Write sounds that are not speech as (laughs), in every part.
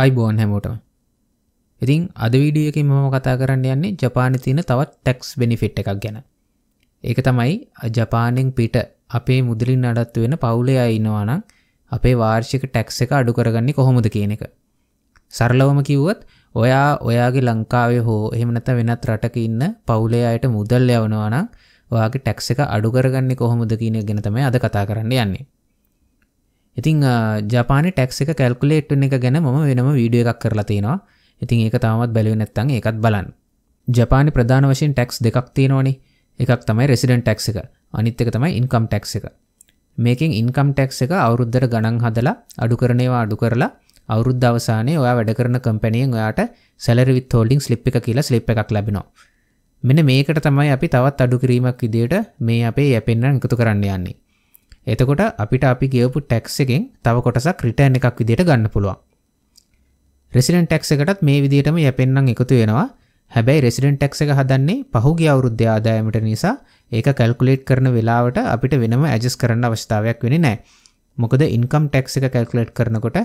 අයිබෝන් හැමෝටම ඉතින් අද වීඩියක මම කතා කරන්න යන්නේ ජපාන තියන තවත් ටැක්ස් බෙනිෆිට් එකක් ගැන ඒක තමයි ජපානෙන් පිට අපේ මුදලින් අඩත්තු වෙන පවුලේ අයින්නවානම් අපේ වාර්ෂික ටැක්ස් එක අඩු කරගන්නේ කොහොමද කියන එක සරලවම කිව්වත් ඔයා ඔයාගේ ලංකාවේ හෝ එහෙමනත වෙනත් රටක ඉන්න පවුලේ අයට මුදල් යවනවානම් ඔයාගේ ටැක්ස් එක අඩු කරගන්නේ කොහොමද කියන ගෙනතම අද කතා කරන්න යන්නේ ඉතිං ජපාන ටැක්ස එක කැල්කුලේට් එක ගැන ම වෙනම වීඩිය එකක් කරලා තියෙනවා ඉතින් ඒක තමත් බැලි නැත්තන් එකත් බලන් ජපාන ප්‍රධාන වශයෙන් ටැක්ස් දෙකක් තියෙනවානි එකක් තමයි රෙසිඩන් ටැක්ස එක අනිත් එක තමයි ඉන්කම් ටැක්ස එක මේකින් ඉන්කම් ටැක්ස එක අවුරුද්ධර ගණන් හදලා අඩු කරනේවා අඩු කරලා අවුරුද්ධ අවසානය ඔයා වැඩ කරන කම්පැනියෙන් ඔයාට සැලරිවිත් හෝල්ඩිින් ස්ලිප් එක කියලා ස්ලිප් එකක් ලැබෙනවා මෙන මේකට තමයි අපි තවත් අඩු කිරීමක් ඉදියට මේ අපේ යැපෙන්න්න එකතු කරන්න යන්නේ එතකොට අපිට අපි ගියපු ටැක්ස් එකෙන් තව කොටසක් රිටර්න් එකක් විදිහට ගන්න පුළුවන්. රෙසිඩන්ට් ටැක්ස් එකටත් මේ විදිහටම යැපෙන්නම් එකතු වෙනවා. හැබැයි රෙසිඩන්ට් ටැක්ස් එක හදන්නේ පහුගිය අවුරුද්දේ ආදායමට නිසා ඒක කැල්කුලේට් කරන වෙලාවට අපිට වෙනම ඇජස් කරන්න අවස්ථාවයක් වෙන්නේ නැහැ. මොකද ඉන්කම් ටැක්ස් එක කැල්කුලේට් කරනකොට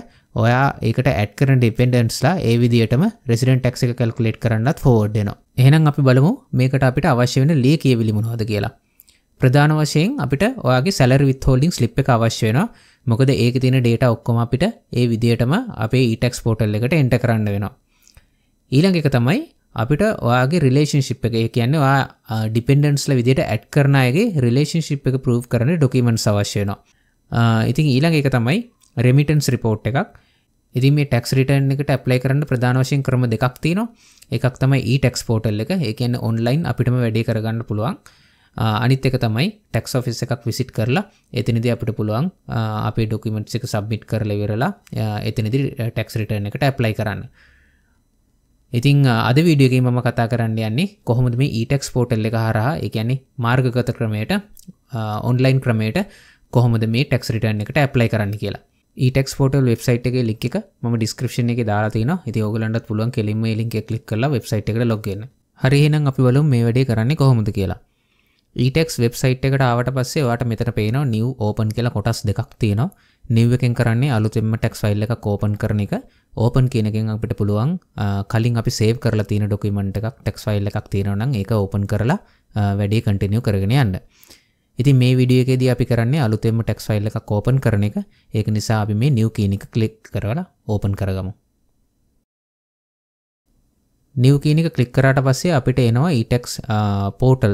ඔයා ඒකට ඇඩ් කරන ඩිපෙන්ඩන්ස්ලා ඒ විදිහටම රෙසිඩන්ට් ටැක්ස් එක කැල්කුලේට් කරන්නත් ෆෝවර්ඩ් වෙනවා. එහෙනම් අපි බලමු මේකට අපිට අවශ්‍ය වෙන ලී කියවිලි මොනවද කියලා. ප්‍රධාන වශයෙන් අපිට ඔයාගේ සැලර් විත්හෝල්ඩින් ලිප් එක අවශ්‍ය වෙන මොකද ඒක තින ඩේට ඔක්කොම අපිට ඒ විදිටම අපේ ඊටක්ස් පෝටල් එකට එන්ට කරන්න වෙනවා ඊළඟ එක තමයි අපිට ඔයාගේ රිලේෂන්ශිප් එක කියන්න වා ඩිපෙන්ඩන්ස්ල විදිට ඇඩ් කරනයගේ රිලේෂන්ශිප් එක ප්‍රූ් කරන ඩොකමන් අවශ්‍යයනවා ඉතින් ඊළඟ එක තමයි රෙමිටන්ස් රිපෝට් එකක් ඉදි මේ ටෙක්ස් රිටන් එකට ඇප්ලයි කරන්න ප්‍රධානවශයෙන් ක්‍රම දෙකක් තියෙනවා එකක් තමයි ඊටෙක්ස් පෝටල් එක ඒකන්න ඔන්ලයින් අපිටම වැඩේ කරගන්න පුළුවන් අනිත් එක තමයි ටැක්ස් ෆිස් එකක් විසිට කරලා එතිනිදි අපිට පුළුවන් අපේ ඩොකිමෙන්ට් එක සබ්මිට් කරල වෙරලා එතනිදි ටැක්ස් රිටර්න එකට ඇප්ලයි කරන්න ඉතින් අද වීඩියගේ මම කතා කරන්න යන්නේ කොහොමද මේ ඊටෙක්ස් පෝටල් එක හරහා එකන්නේ මාර්ගගත ක්‍රමයට ඔන්ලයින් ක්‍රමයට කොහොමද මේ ටෙක්ස් රිටර්න් එකට ඇප්ලයි කරන්න කියලා ටක් ෝටල් වෙබ්සයිට් එක ලික් එක ම ඩිස්ක්‍රපෂන එක දාලාතින ඉති ඔගලන්ට පුළුවන් කෙලින්ම ලිින්ක කලික් කලා වෙබ්සයිට් එක ලොගෙන හරිහෙනම් අපි වලු මේ වැඩේ කරන්නේ කොහොමද කියලා ඊටෙක් වෙබ්සයිට් එකට ආවට පස්සේ වාට මෙතන පේනවා නිව් ඕපන් කියලා කොටස් දෙකක් තියෙනවා නිව් එකෙන් කරන්නේ අලුතෙම ටැක්ස් ෆයිල් එකක් ඕපන් කරන එක ඕපන් කියන එකෙන් අපිට පුළුවන් කලින් අපි සේව් කරලා තියෙන ඩොකියුමන්ට් එකක් ටැක්ස් ෆයිල් එකක් තියෙනවා නම් ඒක ඕපන් කරලා වැඩේ කන්ටිනියු කරගෙන යන්න. ඉතින් මේ වීඩියෝ එකේදී අපි කරන්නේ අලුතෙම ටැක්ස් ෆයිල් එකක් ඕපන් කරන එක. ඒක නිසා අපි මේ නිව් කියන එක ක්ලික් කරලා ඕපන් කරගමු. නිව් කියන එක කලික් කරාට පස්සේ අපිට එනවා ඊටෙක්ස් පෝටල්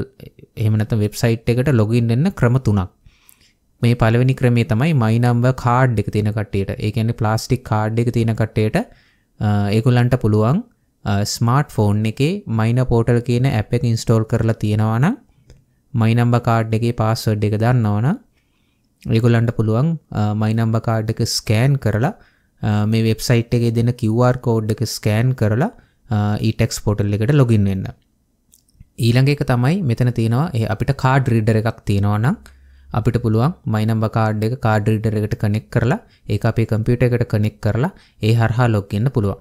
එහෙම නැත්නම් වෙබ්සයිට් එකට ලොගින් වෙන්න ක්‍රම තුනක්. මේ පළවෙනි ක්‍රමේ තමයි my number card එක තියෙන කට්ටියට. ඒ කියන්නේ ප්ලාස්ටික් කාඩ් එක තියෙන කට්ටියට ඒගොල්ලන්ට පුළුවන් ස්මාර්ට් ෆෝන් එකේ මයින පෝටල් කියන ඇප් එක ඉන්ස්ටෝල් කරලා තියෙනවා නම් my number card එකේ password එක දන්නවා නම් ඒගොල්ලන්ට පුළුවන් my number card එක ස්කෑන් කරලා මේ වෙබ්සයිට් එකේ දෙන QR code එක ස්කෑන් කරලා ඊටෙක්ස් පොටල් එකට ලොගින් වෙන්න ඊළඟ එක තමයි මෙතන තියෙනවා ඒ අපිට කාඩ් රිඩර එකක් තියෙනවා නම් අපිට පුළුවන් මයිනම්බ කාඩ් එක කාඩ් රිඩර එකට කනෙක් කරලා ඒ අපේ කම්පියුට එකට කනෙක් කරලා ඒ හරහා ලොග්ගන්න පුළුවන්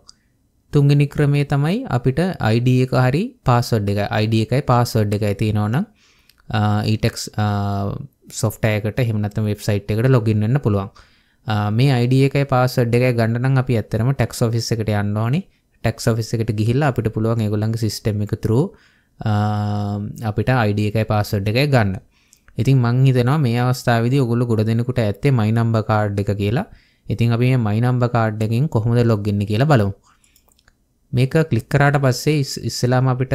තුන්ගනි ක්‍රමේ තමයි අපිට අයිඩ එක හරි පාසොඩ් එක අයිඩ එකයි පාසොඩ් එකයි තියෙනවනම් ඊටෙක්ස් සොෆ්ටයකට හෙමනත්ම වෙබ්සයිට් එකට ලොගින් වෙන්න පුළුවන් මේ අයිඩ එකයි පාසඩ් එක ගණඩනම් අපි ඇත්තරම ටෙක්ස් ෆිස් එකට යන්න ඕනේ ටක් සොෆිස් එකට ගිහිල්ලා අපිට පුළුවන් ඒගොල්ලන්ගේ සිස්ටම් එක තුරු අපිට අයිඩිය එකයි පාස්සඩ් එකයි ගන්න ඉතින් මං හිතනවා මේ අවස්ථාවදි ඔගොල්ල ගොඩ දෙනකුට ඇත්තේ මයිනම්බ කාඩ් එක කියලා ඉතින් අපි මේ මයිනම්බ කාඩ් එකින් කොහොමද ලොග්ගන්න කියලා බලමු මේක කලික් කරාට පස්සේ ඉස්සලාම අපිට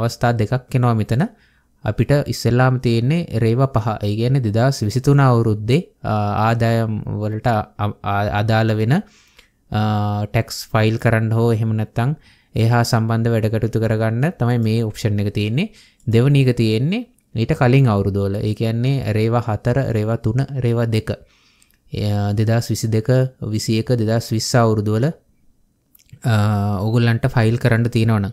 අවස්ථා දෙකක් කෙනවා මෙතන අපිට ඉස්සල්ලාම තියෙන්නේ රේව පහ ඒගැන දෙදස් විසිතුන අවුරුද්දේ ආදායම් වලට අදාළ වෙන ටැක්ස් ෆයිල් කරන්න හෝ එහෙමනැත්තං ඒහා සම්බන්ධ වැඩකටුතු කරගන්න තමයි මේ ඔප්ෂන් එක තියෙන්නේ දෙවනීක තියෙන්නේ ඊට කලින් අවුරුදෝල ඒ කියන්නේ රේවා හතර රේවා තුන රේවා දෙක දෙදස් විසි දෙක විසි එක දෙදස් විස්ස අවුරුදුවල ඔගුල්ලන්ට ෆයිල් කරන්න තියෙනවන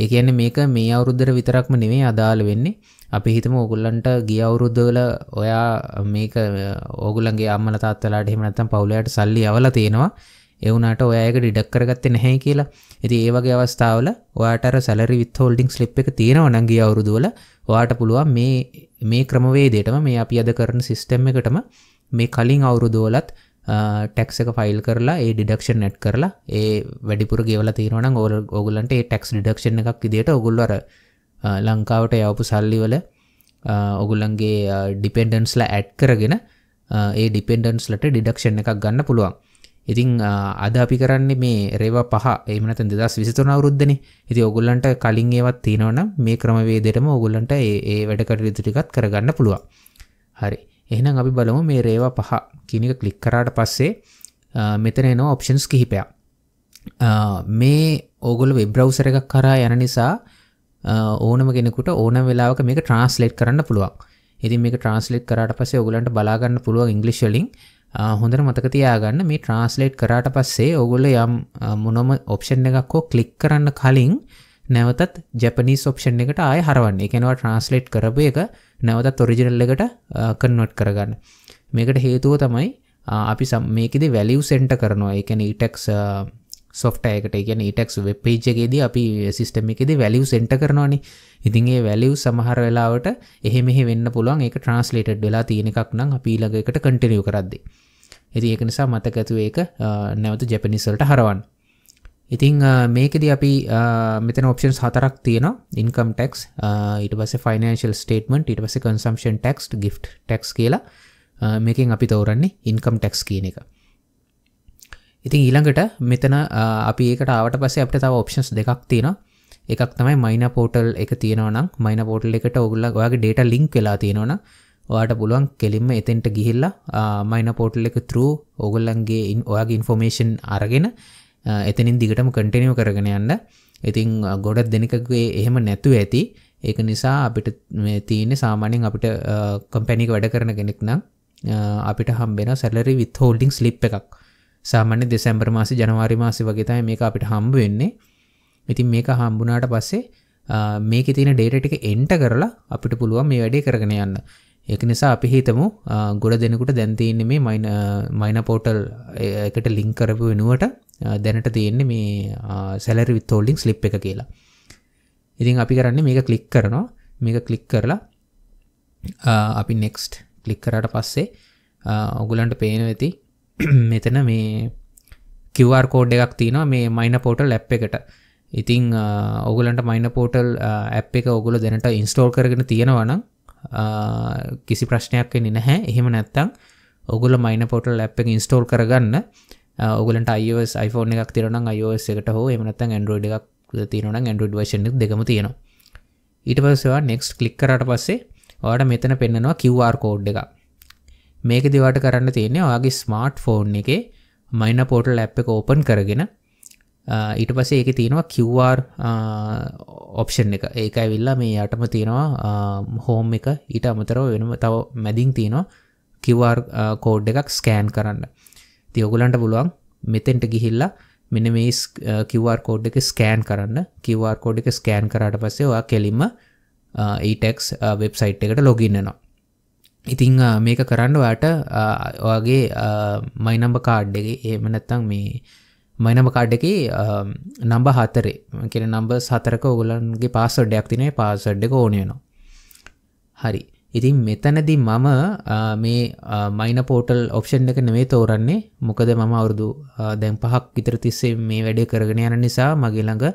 ඒ කියන්නේ මේක මේ අවුරුද්දර විතරක්ම නෙවේ අදාළ වෙන්නේ අපි හිතම ඔගුල්ලන්ට ගිය අවුරුද්දවල ඔයා මේක ඕගුලන්ගේ අම්මල තාත්තලාට එහෙමනත්තම් පවුලයට සල්ලි අවල තියෙනවා එවුනට ඔයක ඩිඩක් කරගත්තේ නැහැ කියලා ඇති ඒවගේ අවස්ථාවල වාට සැලරි විත් හෝල්ඩිංස් ලිප් එක තියෙනවනගේ අවුරුදුවල වාට පුළුවන් මේ මේ ක්‍රමවේදයටම මේ අපි අද කරන සිස්ටම් එකටම මේ කලින් අවුරුදෝලත් ටැක්ස එක ෆයිල් කරලා ඒ ඩිඩක්ෂන් නැට් කරලා ඒ වැඩිපුර ගෙවල තිරන ඕල ඔගුලන්ට ටැක්ස් ඩිඩක්ෂණ එකක් ඉදිට ඔගුල්ලර ලංකාවට යවපු සල්ලිවල ඔගුල්ලන්ගේ ඩිපෙන්ඩන්ස්ල ඇඩ් කරගෙන ඒ ඩිපෙන්ඩන්ස්ලට ඩිඩක්ෂණ එකක් ගන්න පුළුවන් ඉතිං අද අපි කරන්නේ මේ රේව පහ එමනත දෙදස් විසිතුන අවරුද්ධන ඉති ඔගුල්ලන්ට කලින් ඒවත් තියෙනවන මේ ක්‍රමවේදයටම ඔගුල්ලන්ට ඒ වැඩකට රිතුටිකත් කරගන්න පුළුවන් හරි එහනම් අපි බලමු මේ රේව පහ කිනික කලික් කරාට පස්සේ මෙතන එනවා ඔප්ෂන්ස් කිහිපයක් මේ ඕගොල වෙබ්‍රවසර එකක් කරා යන නිසා ඕනම කෙනෙකුට ඕන වෙලාවක මේක ට්‍රන්ස්ලේට් කරන්න පුළුවන් ඉතින් මේක ට්‍රන්ස්ලේට් කරට පසේ ඔගුලන්ට බලාගන්න පුළුවන් ඉංගලිශලින් හොඳර මතක තියාගන්න මේ ට්‍රන්ස්ලේට් කරාට පස්සේ ඔගොල යම් මොනොම ඔප්ෂන් එකක් හෝ කලික් කරන්න කලින් නැවතත් ජැපනිස් ඔප්ෂන් එකට ආය හරවන්න එකනවා ට්‍රන්ස්ලේට් කරපු එක නැවතත් ඔරිජිනල් එකට කන්නොට් කරගන්න මේකට හේතුව තමයි අපි සම් මේකෙද වැලිව් සෙන්ට කරනවා එකන ටෙක්ස් සොෆ්ටයකට ගැන ඉටක් වෙබ් පේජගේද අපි සිිස්ටම එකෙද වැලිව් සෙන්ට කරනවානි ඉතින්ගේ වැලිව් සමහර වෙලාවට එහෙමෙහි වෙන්න පුළුවන් එක ට්‍රන්ස්ලේටඩ් වෙලා තියෙන එකක් නම් අපීලගකට කටිනිය කරද්දි එති ඒක නිසා මතකඇතු ඒක නැවත ජැපිනිසල්ට හරවන් ඉතිං මේකෙද අපි මෙතන ඔප්ෂන්ස් හතරක් තියෙන ඉන්කම් ටෙක්ස් ඉට පස ෆනන්ල් ටේටමට ඉට පස කන්සම්ෂන් ටෙක්ස් ගි් ටෙක්ස් කියලා මේකින් අපි තවරන්නේ ඉන්කම් ටෙක්ස් කියන එක ඉතින් ඊළඟට මෙතන අපි ඒකට ආවට පස්සේ අපට තව ඔප්ෂන්ස් දෙකක් තියෙන එකක් තමයි මයින පෝටල් එක තියෙනවනම් මයින පෝටල් එකට ඔගුල්ල ඔයාගේ ඩේට ලිංක් වෙලා තියෙනවන වාට පුළුවන් කෙලින්ම එතෙන්ට ගිහිල්ලා මයින පෝටල් එක තර ඔගොල්ලන්ගේ ඔයාගේ ඉන්ෆෝමේෂන් අරගෙන එතනින් දිගටම කටනිව කරගෙන යන්න ඉතිං ගොඩක් දෙනකගේ එහෙම නැතුව ඇති ඒක නිසා අපිට තියෙන සාමානෙන් අපිට කම්පැනික වැඩ කරන කෙනෙක් නම් අපිට හම්බෙන සැලරි විත් හෝල්ඩිං ලිප් එකක් සාමන්‍ය දෙසැම්බර් මාස ජනවාරි මාස වගේතයි මේ අපිට හම්බ වෙන්නේ ඉතින් මේක හම්බුනාට පස්සේ මේක තින ඩේටටික එන්ට කරලා අපිට පුළුවන් මේ වැඩේ කරගෙන යන්න එක නිසා අපි හිතමු ගොඩ දෙනකුට දැන්තියන්න මේ මයින මයින පෝටල් එකට ලිං කරපු වෙනුවට දැනට තියෙන්නේ මේ සැලරි විත්තෝල්ලිින් ස්ලිප් එක කියලා ඉතින් අපි කරන්න මේක කලික් කරනවා මේක කලික් කරලා අපි නෙක්ස්ට් කලික් කරට පස්සේ ඔගුලන්ට පේන වෙති (clears throat) මෙතන මේ කිවර් කෝඩ් එකක් තියෙන මේ මයින පෝටල් ලැප් එකට ඉතිං ඔගුලන්ට මයින පෝටල් ඇප් එක ඔගුල දෙනට ඉන්ස්ටෝල් කරගෙන තියෙනවන කිසි ප්‍රශ්නයක් වෙනි නැහැ එහෙම නැත්තං ඔගුල මයින පෝටල් ඇප් එක ඉන්ස්ටෝල් කරගන්න ඔගලට අයිෝස් iPhoneෆෝන් එකක් තිරනම් අයෝස් එකට හෝ එමනත්තන් ඇන්ඩරෝඩ් එකක් තියෙනන ඇන්ඩඩ වශන දෙකම තියෙනවා ඊට පස්සවා නෙක්ස් කලික් කරට පස්සේ ඕට මෙතන පෙන්නවා කිව්වාර් කෝඩ් එකක් මේක දිවට කරන්න තියෙන්නේ ඔයාගේ ස්මාර්ට් ෆෝන් එක මයින පෝටල් ඇ් එක ඕපන් කරගෙන ඊට පස ඒක තියෙනවා කිව්වාර් ඔප්ෂන් එක ඒකයි විල්ලා මේ යටම තියෙනවා හෝම් එක ඊට අමතරව වෙනම තව මැදිින් තියෙනවා කිවර් කෝඩ් එකක් ස්කෑන් කරන්න තියෝගුලන්ට පුළුවන් මෙතෙන්ට ගිහිල්ලා මෙන මේ කිවර් කෝඩ් එක ස්කෑන් කරන්න කිවර් කෝඩ් එක ස්කෑන් කරට පස්සේ ඔයා කෙලින්ම ඒටෙක්ස් වෙබ්සයිට් එකට ලොගින්නනවා ඉතිං මේක කරන්න ඔයාට ඔයාගේ මයිනම්බ කාඩ් එක ඒම නැත්තං මේ මයිනම කාඩ් එක නම්බ හතරේ කෙන නම්බ සතරක ඔගුලන්ගේ පාසඩ්ඩයක් තිනේ පාසඩ් එක ඕනයනවා හරි ඉතින් මෙතනදි මම මේ මයින පෝටල් ඔප්ෂන් එක නෙවේ තෝරන්නේ මොකද මම අවුරුදු දැන් පහක් විතර තිස්සේ මේ වැඩේ කරගෙන යන නිසා මගේ ළඟ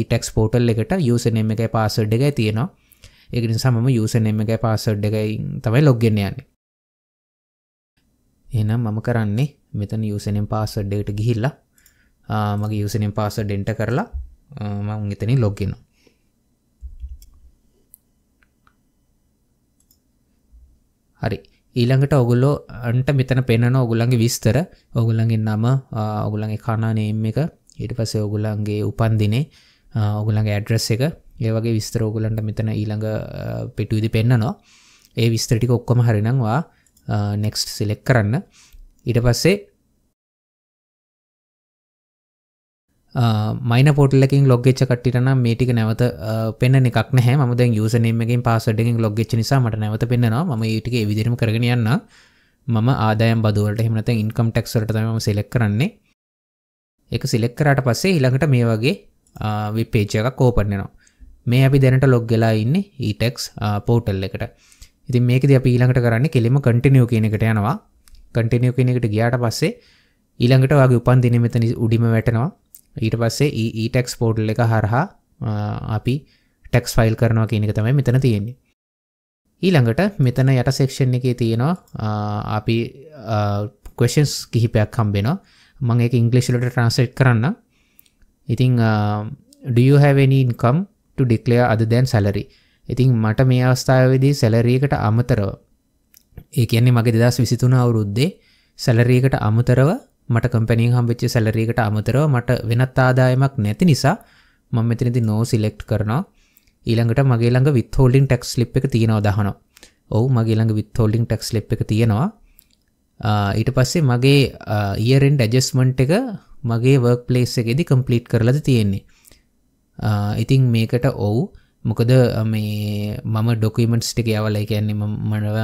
ඊටක්ස් පෝටල් එකට යසනම එක පාසඩ් එක තියෙනවා ඒකනි සම යසනෙම එක පාසඩ් එකයි තමයි ලොග්ගෙන යන එනම් මම කරන්නේ මෙතන යසනෙන් පාසඩ්ඩට ගිහිල්ලා මගේ යසනෙන් පාසඩ්ඩෙන්ට කරලා මං එතනින් ලොග්ගෙනවා හරි ඊළඟට ඔගුල්ලෝ අන්ට මෙතන පෙන්න්නන ඔගුලන්ගේ විස්තර ඔගුලගේ නම ඔගුලගේ කණානේම් එක ඉට පසේ ඔගුලන්ගේ උපන්දිනේ ඔගුලන්ගේ ඇඩ්‍රස් එක ඒවගේ විස්තරෝගලන්ට මෙතන ඊළඟ පෙටුවිදි පෙන්න්නනවා ඒ විස්තටික ඔක්කොම හරිනංවා නෙක්ස්ට් සිලෙක් කරන්න ඉට පස්සේ මයින පොටලකින් ලොග්ච කටන මේටික නැවත පෙන එකක් නෑ මද යසනමකින් පස්සඩකින් ලොග්ච නිසා මට නැවත පෙන්න්නවා ම ටික විදිරම කරගෙන යන්න මම ආදායම් බදුවලට හෙමනත ඉන්කම් ටක්ට ම සෙලෙක් කරන්නේ එක සිලෙක් කරට පස්සේ ඉළඟට මේ වගේ විපේජයක් කෝපන්නනවා මේ අපි දැනට ලොග් වෙලා ඉන්න ඊටෙක්ස් පෝටල් එකට ඉති මේක ද ඊළඟට කරන්න කෙලිම කටිනියෝ කියනකට යනවා කටිනියෝ කියනකට ගියාට පස්සේ ඊළඟට වගේ උපන් දින මෙතන උඩිම වැටනවා ඊට පස්සේ ඊටෙක්ස් පෝටල් එක හරහා අපි ටෙක්ස් ෆයිල් කරනවා කියනක තමයි මෙතන තියෙන්නේ ඊළඟට මෙතන යට සෙක්ෂන් එකේ තියෙනවා අපි කවශන්ස් කිහිපයක් හම්බෙනවා මං එක ඉංගලිශ්ලට ට්‍රන්සට් කරන්න ඉතිං ඩියහැවෙනීන්කම් to declare other than salary. ඉතින් මට මේ අවස්ථාවේදී සැලරියකට අමතරව ඒ කියන්නේ මගේ දෙදස් විසිතුන අවුරුද්දේ සැලරියකට අමතරව මට කම්පැනී හම්වෙච්ච සැලරියකට අමතරව මට වෙනත් ආදායමක් නැති නිසා මම මෙතනති නෝ සිලෙක්ට් කරනවා ඊළඟට මගේ ළඟ විත්හෝල්ඩින් ටෙක්ස් ලිප් එක තියෙනව දහන ඔවු මගේ ළඟ විත්හෝල්ඩින් ටෙක්ස් ලිප් එක තියෙනවා ඊට පස්සේ මගේ ඊයරෙන් ඩජස්මන්ට් එක මගේ වර්ක් පලේස් එකෙදි කම්පලීට් කරලද තියෙන්නේ ඉතිං මේකට ඔවු මොකද මේ මම ඩොකමෙන්ට්ස් ටික යවලයි කියන්නේ මනව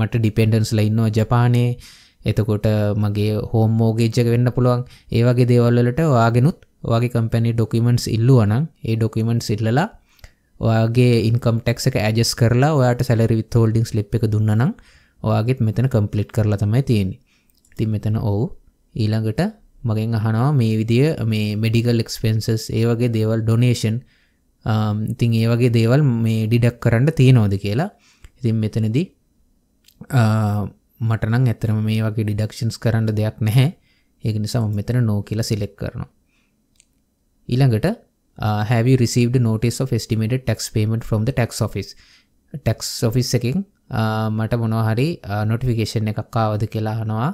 මට ඩිපෙන්ඩන්ස් ලයින්නවා ජපානයේ එතකොට මගේ හෝමෝගේජ්ජක වෙන්න පුළුවන් ඒවගේ දේවල්ලට වාගෙනුත් වගේ කම්පැනි ඩොකමෙන්ට්ස් ඉල්ලුවනම් ඒ ඩොකමෙන්ට්ස් ඉල්ලලා ඔයාගේ ඉන්කම් ටෙක්ස එක ඇජස් කරලා ඔයාට සැලරි විත් හෝල්ඩිංස් ලිප් එක දුන්නනම් ඔයාගෙත් මෙතන කම්පලිට් කරලා තමයි තියෙන්නේ තින් මෙතන ඔවු ඊළඟට මගෙන් අහනවා මේ විදිය මේ මෙඩිකල් එක්ස්පෙන්න්සස් ඒ වගේ දේවල් ඩොනේෂන් um, ඉතින් ඒ වගේ දේවල් මේ ඩිඩක් කරන්න තියෙනෝද කියලා ඉතින් මෙතනදී uh, මටනං ඇතරම මේ වගේ ඩිඩක්ෂන්ස් කරන්න දෙයක් නැහැ ඒක නිසා මෙතන නෝ කියලා සිලෙක් කරනවා ඊළඟට uh, have you received notice of estimated tax payment from the tax office tax office එකෙන් uh, මට මොනවා හරි නොටිෆිකේෂන් එකක් ආවද කියලා අහනවා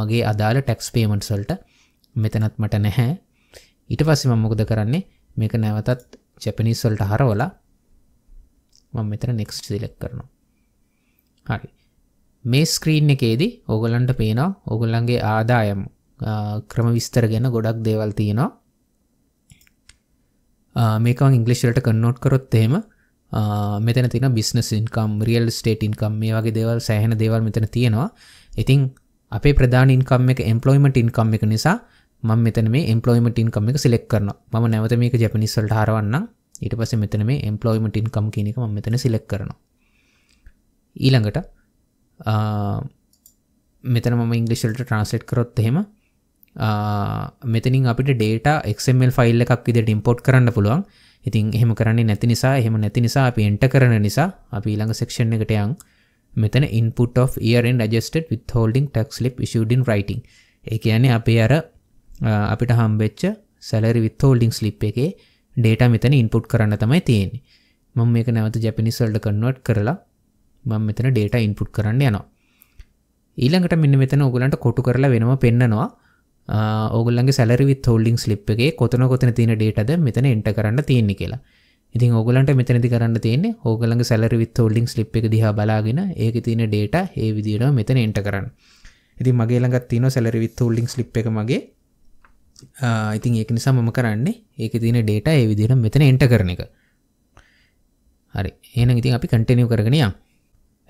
මගේ අදාළ ටැක්ස් පේමන්ට්සල්ට මෙතනත් මට නැහැ ඉට පස්සෙ මම්මොකද කරන්නේ මේක නැවතත් ජැපනිස්වල්ට හරවලා මං මෙතර නෙක්ස් සිලෙක් කරනවා හරි මේ ස්ක්‍රීන් එකේදී ඕගොල්ලන්ට පේනවා ඕගොල්ලන්ගේ ආදායම් ක්‍රම විස්තර ගැන ගොඩක් දේවල් තියෙනවා මේකවන් ඉංගලිශ්ලට කන්නොට් කරොත් එහෙම මෙතන තින business income real estate income මේ වගේ දේවල් සෑහන දේවල් මෙතන තියෙනවා ඉතිං අපේ ප්‍රධාන ඉන්කම් එක එම්පලොයිමට ඉන්කම් එක නිසා මම මෙතන මේ එම්පලොයිමට ඉන්කම් එක සිලෙක් කරන ම නැවත මේක ජැපිනිස්සල්ට හරවන්න ඊට පස මෙතන මේ එම්පලොයිමට ඉන්කම් කියනක ම මෙතන සිලෙක් කරන ඊළඟට මෙතන ම ඉංගලිශල්ට ට්‍රන්ස්ලට් කරොත් එහෙම මෙතනින් අපිට ඩේට එක්මල් ෆයිල් එකක් ඉදිට ඉම්පෝට් කරන්න පුළුවන් ඉතින් එහෙම කරන්නේ නැති නිසා එහෙම නැති නිසා අපි එන්ට කරන නිසා අපි ඊළඟ සෙක්ෂණ එකට යන් මෙතන ඉන්පුට of ඒරෙන් රජස්ට විත් හෝල්ඩිං ටක් ලිප් ෂඩින් රයිටිං එක යන්නේ අපේ අර අපිට හම්බෙච්ච සැලරි විත් හෝල්ඩිං ලිප් එකේ ඩේට මෙතන ඉන්පුට් කරන්න තමයි තියෙන්නේ මං මේක නැවත ජැපිනිසල්ට කන්නුවට් කරලා මං මෙතන ඩේට ඉන්පුට් කරන්න යනවා ඊළඟට මෙන්න මෙතන ඔගලන්ට කොටු කරලා වෙනම පෙන්න්නනවා ඔගලගේ සැලරි විත් හෝල්ඩිං ලිප් එකේ කොතන කොතන තියෙන ඩේටද මෙතන එන්ට කරන්න තියෙන්නේ කියලා ඉතින් ඔගලන්ට මෙතනති කරන්න තියෙන්නේ ඕගලන් සැලරි විත් ෝල්ඩින් ලිප් එක දිහා බලාගෙන ඒක තින ඩේට ඒ විදිර මෙතන එන්ට කරන්න ඉති මගේ ළඟත් තින සැලරි විත් ෝල්ඩින් ලිප් එක මගේ ඉතින් ඒක නිසා මම කරන්නේ ඒක තින ඩේට ඒ විදිර මෙතන එන්ට කරන එක හරි ඒන ඉතින් අපි කටනිය කරගෙනයා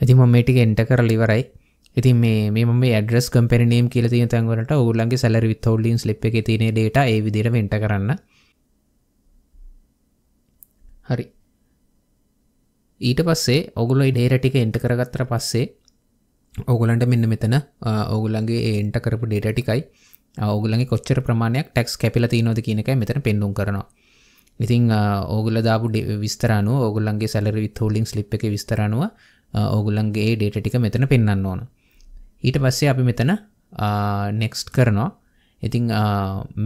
ඇති ම මේටික එන්ට කර ලිවරයි ඉතින් මේ මේ ඩස් කම්පනීම් කියල තැන්වට ඔගුලන්ගේ සැලරි විත් ෝල්ලින් ලිප් එක තින ඩට ඒ විදිර වෙන්ට කරන්න හරි ඊට පස්සේ ඔගුල ඩේර ටික එන්ට කරගත්තර පස්සේ ඔගුලන්ට මෙන්න මෙතන ඔගුලන්ගේ ඒන්ට කරපු ඩේට ටිකයි ඔගුලගේ කොච්චර ප්‍රමාණයක් ටැක්ස් කැපිල තිනොද කියනක මෙතන පෙන්ඩුම් කරනවා ඉතිං ඕගුල දාපු විස්තරනු ඔගුලන්ගේ සැලරි විත්හෝලිින් ලිප් එක විස්තරනුව ඔගුලන්ගේ ඩේට ටික මෙතන පෙන්න්න ඕන ඊට පස්සේ අපි මෙතන නෙක්ස්ට් කරනවා ඉතිං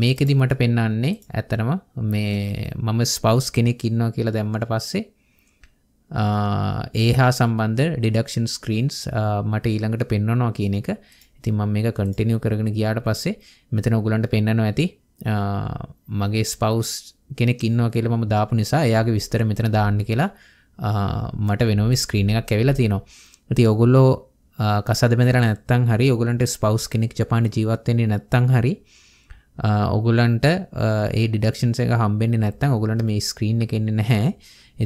මේකෙදි මට පෙන්නන්නේ ඇත්තනම මේ මම ස්පවස් කෙනෙක් ඉන්නවා කියලා දැම්මට පස්සේ ඒ හා සම්බන්ධ ඩිඩක්ෂන් ස්ක්‍රීන්ස් මට ඊළඟට පෙන්න්නනවා කියන එක ඉතින් මම මේක කටිනියව කරගෙන ගියාට පස්සේ මෙතන ඔගුලන්ට පෙන්න්නනවා ඇති මගේ ස්පවස් කෙනෙක් ඉන්නවා කියල ම දාපු නිසා එයාගේ විස්තර මෙතන දාන්න කියලා මට වෙනම ස්ක්‍රීන එකක් ඇවෙලා තියෙනවා ඇති ඔගුල්ලෝ කසද බෙදර නැත්තං හරි ඔගලන්ට ස්පවස් කෙනෙක් ජපාන ජීවත්වෙන්නේ නැත්තං හරි ඔගුලන්ට ඒ ඩිඩක්ෂන්ස එක හම්බෙන්න්නේ නැත්තං ඔගුලන්ට මේ ස්ක්‍රීන් එකෙන්නේ නැහැ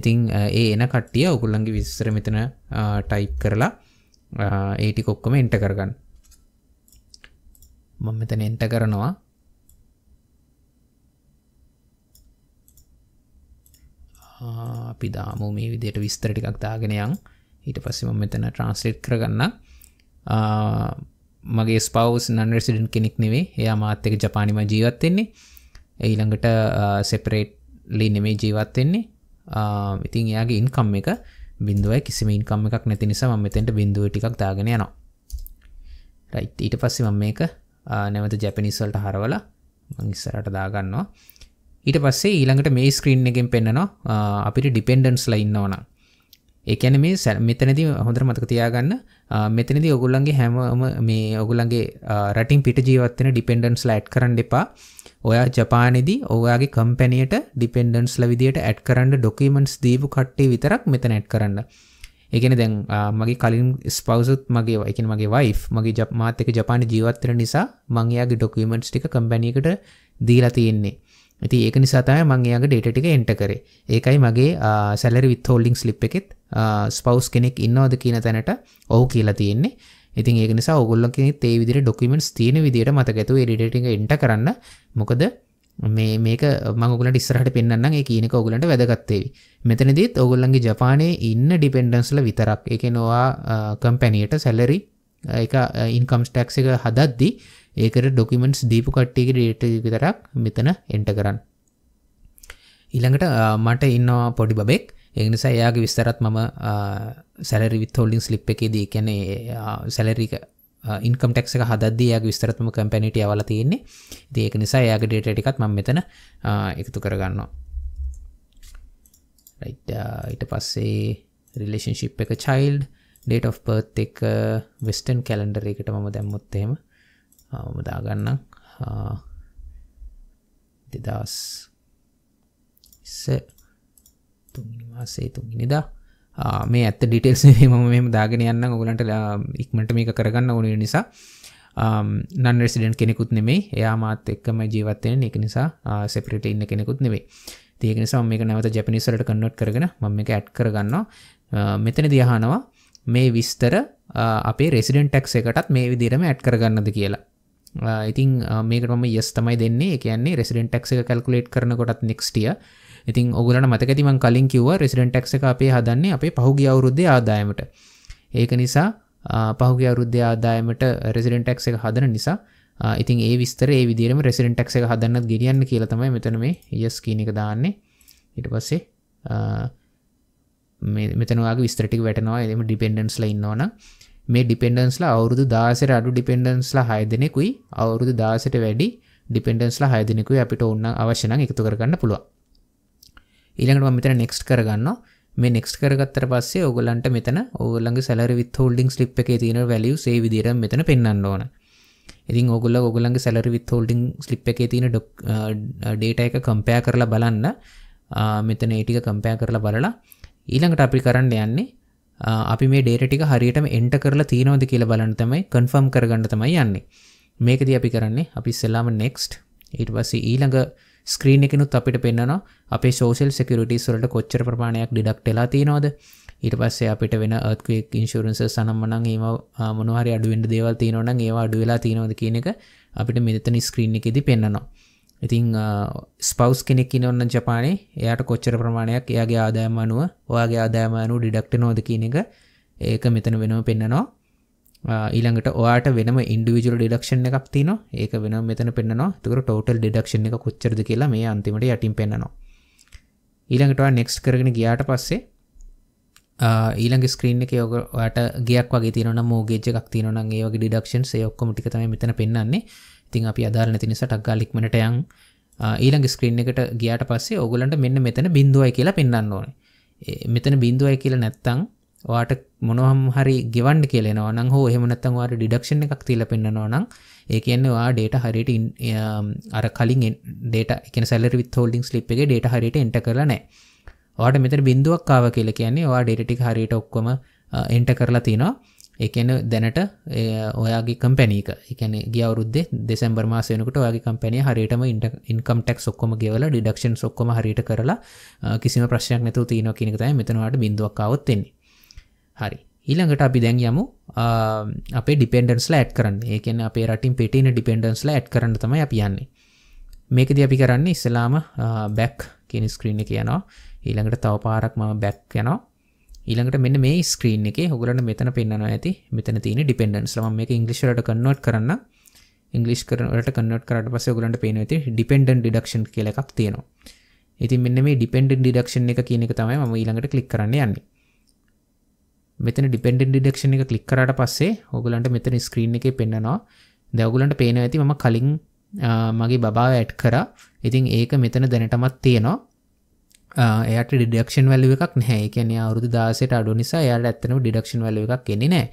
ඉතිං ඒ එන කට්ටිය ඔගුල්ලන්ගේ විස්තර මෙතන ටයිප් කරලා ඒටි කොක්කොම එන්ට කරගන්න මම මෙතන එන්ට කරනවා අපි දාමු මේ විදියට විස්තර ටිකක් දාගෙනයන් ඊට පස්සම මෙතන ට්‍රන්ස්ලේට් කරගන්න මගේ ස්පවස් නන්රසිඩන් කෙනෙක් නෙවේ එයා මාත්‍යක ජපානිම ජීවත්වෙන්නේ ඊළඟට සෙපරේට්ලි නෙමේ ජීවත්වෙන්නේ ඉතින් එයාගේ ඉන්කම් එක බින්දුවයි කිසිම ඉන්කම් එකක් නැති නිසා මෙතෙන්ට බිඳුව ටික් දාගෙන යනවා රයි් ඊට පස්සෙ මම මේක නැවත ජැපිනිස්වල්ට හරවල මංස්සරට දාගන්නවා ඊට පස්සේ ඊළඟට මේ ස්ක්‍රීන් එකෙන් පෙන්න්නනවා අපිට ඩිපෙන්ඩන්ස් ලයින්න ඕනා ඒකැන මේ සැ මෙතනති හොඳර මතක තියාගන්න මෙතනති ඔගුල්ලන්ගේ හැම මේ ඔගුලන්ගේ රටින් පිට ජීවත්තන ඩිපෙන්ඩන්ස් ලයිට් කරන්න එපා ඔයා ජපානෙදි ඔයාගේ කම්පැනයට ඩිපෙන්ඩන්ස් ලවිදියට ඇඩ් කරන්න ඩොකීමන්ස් දීපු කට්ටේ විතරක් මෙතන ඇඩ් කරන්න එකෙන දැන් මගේ කලින් ස්පවසුත් මගේ එකන මගේ වයි මගේ ජපමාතක ජපාන ජීවත්තර නිසා මංයාගේ ඩොකීමන්ස් ටික කම්පැනිකට දීලා තියෙන්නේ ඇති ඒක නිසාතම මංයාගේ ඩේට ටික එන්ට කරේ ඒකයි මගේ සැලරි විත් හෝල්ඩිංස් ලිප් එකෙත් ස්පවස් කෙනෙක් ඉන්නවද කියන තැනට ඔහු කියලා තියෙන්නේ ඉතින් ඒක නිසා ඔගොල්ල කෙනෙ ඒ විදිර ඩොකමෙන්ටස් තියෙන විදිට මතකඇතු ඩටික එන්ට කරන්න මොකද මේ මේක මගලට ඉස්සරහට පෙන්න්න ඒ කියනක ඔගලට වැදගත්තේවි මෙතනදත් ඔගොල්ලන්ගේ ජපානය ඉන්න ඩිපෙන්ඩන්ස්ල විතරක් එකනවා කම්පැනියට සැලරි එක ඉන්කම්ස්ටක්සික හදද්දිී ඒකට ඩොකිමෙන්ට්ස් දීපු කට්ටියගේ ඩේට විතරක් මෙතන එන්ට කරන්න ඉළඟට මට ඉන්නවා පොඩි බෙක් එනිසා එයාගේ විස්තරත් මම සැලරි විත් හෝල්ඩින් ලිප් එකේදී කැනේ සැලරික ඉන්කම් ටෙක්ක හදදයාගේ විස්තරත්ම කම්පැනිට අවල තියෙන්නේ ඒක නිසා යාගේ ඩේට ටිකත් ම මෙතන එකතු කරගන්නවා ඊට පස්සේ රිලේෂන්ශිප් එක චයිල්ඩ් ඩේට of පර්ත් එක වෙස්ටන් කැලන්ඩර එකට මම දැම්මොත්තේම මදාගන්න දෙදස් තුමාසේ තුනිදා මේ ඇත ඩිටෙක්ස් ම මෙම දාගෙන යන්න ඔගලන්ට ඉක්මට මේක කරගන්න ඕන නිසා නන් රෙසිඩන්් කෙනෙකුත් නෙමේ එයා මාත් එක්කම ජීවත්වෙන එක නිසා සෙපරට ඉන්න කෙනෙකුත් නෙවේ තියක නිසා මේක නැවත ජැපිනිසලට කන්නොට් කරගෙන මම එක ඇට් කරගන්නවා මෙතන දයහනවා මේ විස්තර අපේ රෙසිඩෙන්ටක් එකටත් මේ විදිරම ඇට් කරගන්නද කියලා Uh, ඉතින් uh, මේකටම යස් තමයි දෙන්නේ කියන්නේ රෙසිඩෙන්ටක් එක කල්කුලේට් කරනකොටත් නෙක්ස්ටිය ඉතින් ඔගුලට මතකතිමන් කලින් කිව රෙසිඩෙන්ටක් එක අපේ හදන්නේ අපේ පහුගිය අවුරුද්ධ ආදායමට ඒක නිසා uh, පහුගේ අවුද්ධ ආදායමට රෙසිඩෙන්ටක් එක හදන නිසා ඉතින් ඒ විස්තර ඒ විදිරම රෙසිඩෙන්ටක් එක හදන්නත් ගෙරියන්න කියලතමයි මෙතන මේ යස් කීනක දාන්නේ ඉට පස්සේ මෙතනවාගේ විස්ත්‍රටික් වැටනවා එම ඩිපෙන්ඩන්ස් ලයින්නවන මේ ඩිපෙන්ඩන්ස්ලා අවුරුදු දාසර අඩු ඩිපෙන්ඩන්ස්ලා හය දෙනෙකුයි අවුරුදු දාසට වැඩි ඩිපෙන්ඩන්ස්ලා හය දෙනෙකුයි අපිට ඔන්න අවශ්‍යන එකතු කරගන්න පුළුව ඊළඟට මෙතන නෙක්ස්ට කරගන්න මේ නෙක්ස් කරගත්තර පස්සේ ඔගලන්ට මෙතන ඔගලන්ගේ සැලරි විත් හෝල්ඩිං ලිප් එක තියෙන වැලිය සේ විදිර මෙතන පෙන්න්න ඕන ඉතින් ඔගොල්ල ඔගලන්ගේ සැලරි විත් හෝල්ඩිං ලිප් එක තියෙන ඩොක් ඩේට එක කම්පයා කරලා බලන්න මෙතන ඒටික කම්පයා කරලා බලලා ඊළඟට අපි කරන්න යන්නේ අපි මේ ඩේටික හරියටම එන්ට කරලා තියෙනවද කියල බලන්න තමයි කන්ෆර්ම් කරගන්න තමයි යන්නේ මේකද අපි කරන්නේ අපි සෙල්ලාම නෙක්ස්ට් ඊට පස්ස ඊළඟ ස්ක්‍රීන් එකනුත් අපිට පෙන්න්නනවා අපේ සෝසල් සෙකරටි සොලට කොච්චර ප්‍රමාණයක් ඩිඩක්ටලා තියෙනවද ඊට පස්සේ අපිට වෙන අත්කෙක් ඉන්ශරන්ස සනම්මනං ඒම මොනහරි අඩුවෙන්ට දේවල් තියනවන ඒවා අඩුවෙලා තියෙනවද කියන එක අපිට මෙතන ස්ක්‍රීන් එකෙදි පෙන්න්නනවා ඉතිං ස්පවස් කෙනෙක් ඔන්න ජපානේ එයට කොච්චර ප්‍රමාණයක් එයාගේ ආදායම අනුව ඔයාගේ ආදායම අනු ඩිඩක්ට නෝද කියන එක ඒක මෙතන වෙනව පෙන්න්නනවා ඊළඟට ඔයාට වෙනම ඉන්ඩිවිජුල ඩිඩක්ෂණ එකක් තින ඒක වෙන මෙතන පෙන්න්නවා තුකර ටෝටල් ඩිඩක්ෂණ එක කොච්චරද කියලා මේ අන්තිමට යටින් පෙන්න්නවා ඊළඟට නෙක්ස් කරගෙන ගියාට පස්සේ ඊළඟ ස්ක්‍රීන් එක යෝග ඔට ගයක් වගේ තියන මෝගේජ එකක් තියනනගේ වගේ ඩිඩක්ෂන් ය ඔක්කොමටිකතම මෙතන පෙන්න්නේ තින් අපි අදාර නැති නිසා ටක්ගා ලික්මටයන් ඊළඟ ස්ක්‍රීන් එකට ගියාට පස්සේ ඔගලන්ට මෙන්න මෙතන බිඳුවයි කියලා පෙන්න්න ඕන මෙතන බිඳුවයි කියලා නැත්තං වාට මොනහම් හරි ගෙවන්ඩ කියලෙනවා නං හෝ එහෙමනත්තන් වාට ඩිඩක්ෂණ එකක් තිල පෙන්න්නනවා නම් ඒ කියන්නවා ඩේට හරිට අර කලින් ඩේට එක සැල විත් හෝල්ඩින් ලිප් එක ඩේට හරිට එට කරනෑ වාට මෙතර බිඳුවක් කාව කියල කියන්නේ වා ඩේටි හරිට ඔක්කොම එන්ට කරලා තිනවා එකන දැනට ඔයාගේ කම්පැනීක එකන ගියවරුද්දේ දෙසම්බර් මාසයනකට ඔයාගේ කම්පැනය හරිටම ඉට ඉන්කම් ටක් ඔක්කොම ගෙවල ඩිඩක්ෂන් ොක්කොම හරිට කරලා කිසිම ප්‍රශ්යක් නැතු තියන කිනකතයි මෙතනවාට බිඳුවක්කාවත්තෙන්නේ හරි ඊළඟට අපි දැන් යමු අපේ ඩිපෙන්ඩන්ස් ලෑට් කරන්න ඒකන අපේ රටින් පෙටින ඩිපෙන්ඩන්ස් ලෑට් කරන්න තම අපියන්නේ මේකද අපි කරන්නේ ඉස්සලාම බැක් කියන ස්ක්‍රීණ කියනවා ඊළඟට තව පාරක් ම බැක් යනවා ඊළඟට මෙන්න මේ ස්ක්‍රීන් එක හොගලට මෙතන පෙන්න්නවා ඇති මෙතන තින ඩිපෙන්ඩන්ස් ලම මේ ඉංගලිශලට කන්නොට් කරන්න ඉංගලිස් කරනට කන්නොට් කරට පස ගලට පේන ඇති ඩිපෙන්ඩන් ඩක්ෂන් කියලක් තියෙනවා ඉතින් මෙන්න මේ ඩිපෙන්ඩන් ඩිඩක්ෂන් එක කියන එක තමයි ම ඊළඟට කලික් කරන්න යන්නේ මෙතන ඩිපෙන්ඩන් ඩිඩක්ෂන් එක කලික් කරට පස්සේ හොගලන්ට මෙතන ස්ක්‍රීන් එක පෙන්න්නනවා දැවගලන්ට පේන ඇති මම කලින් මගේ බබාව ඇට් කර ඉතින් ඒක මෙතන දැනටමත් තියෙනවා එයට ඩිඩක්ෂන් වැලුව එකක් නැහැ කියන අවුරුදු දාසට අඩු නිසා යායට ඇත්තනම ඩිඩක්ෂන් වැලුව එකක් කෙන්නේ නෑ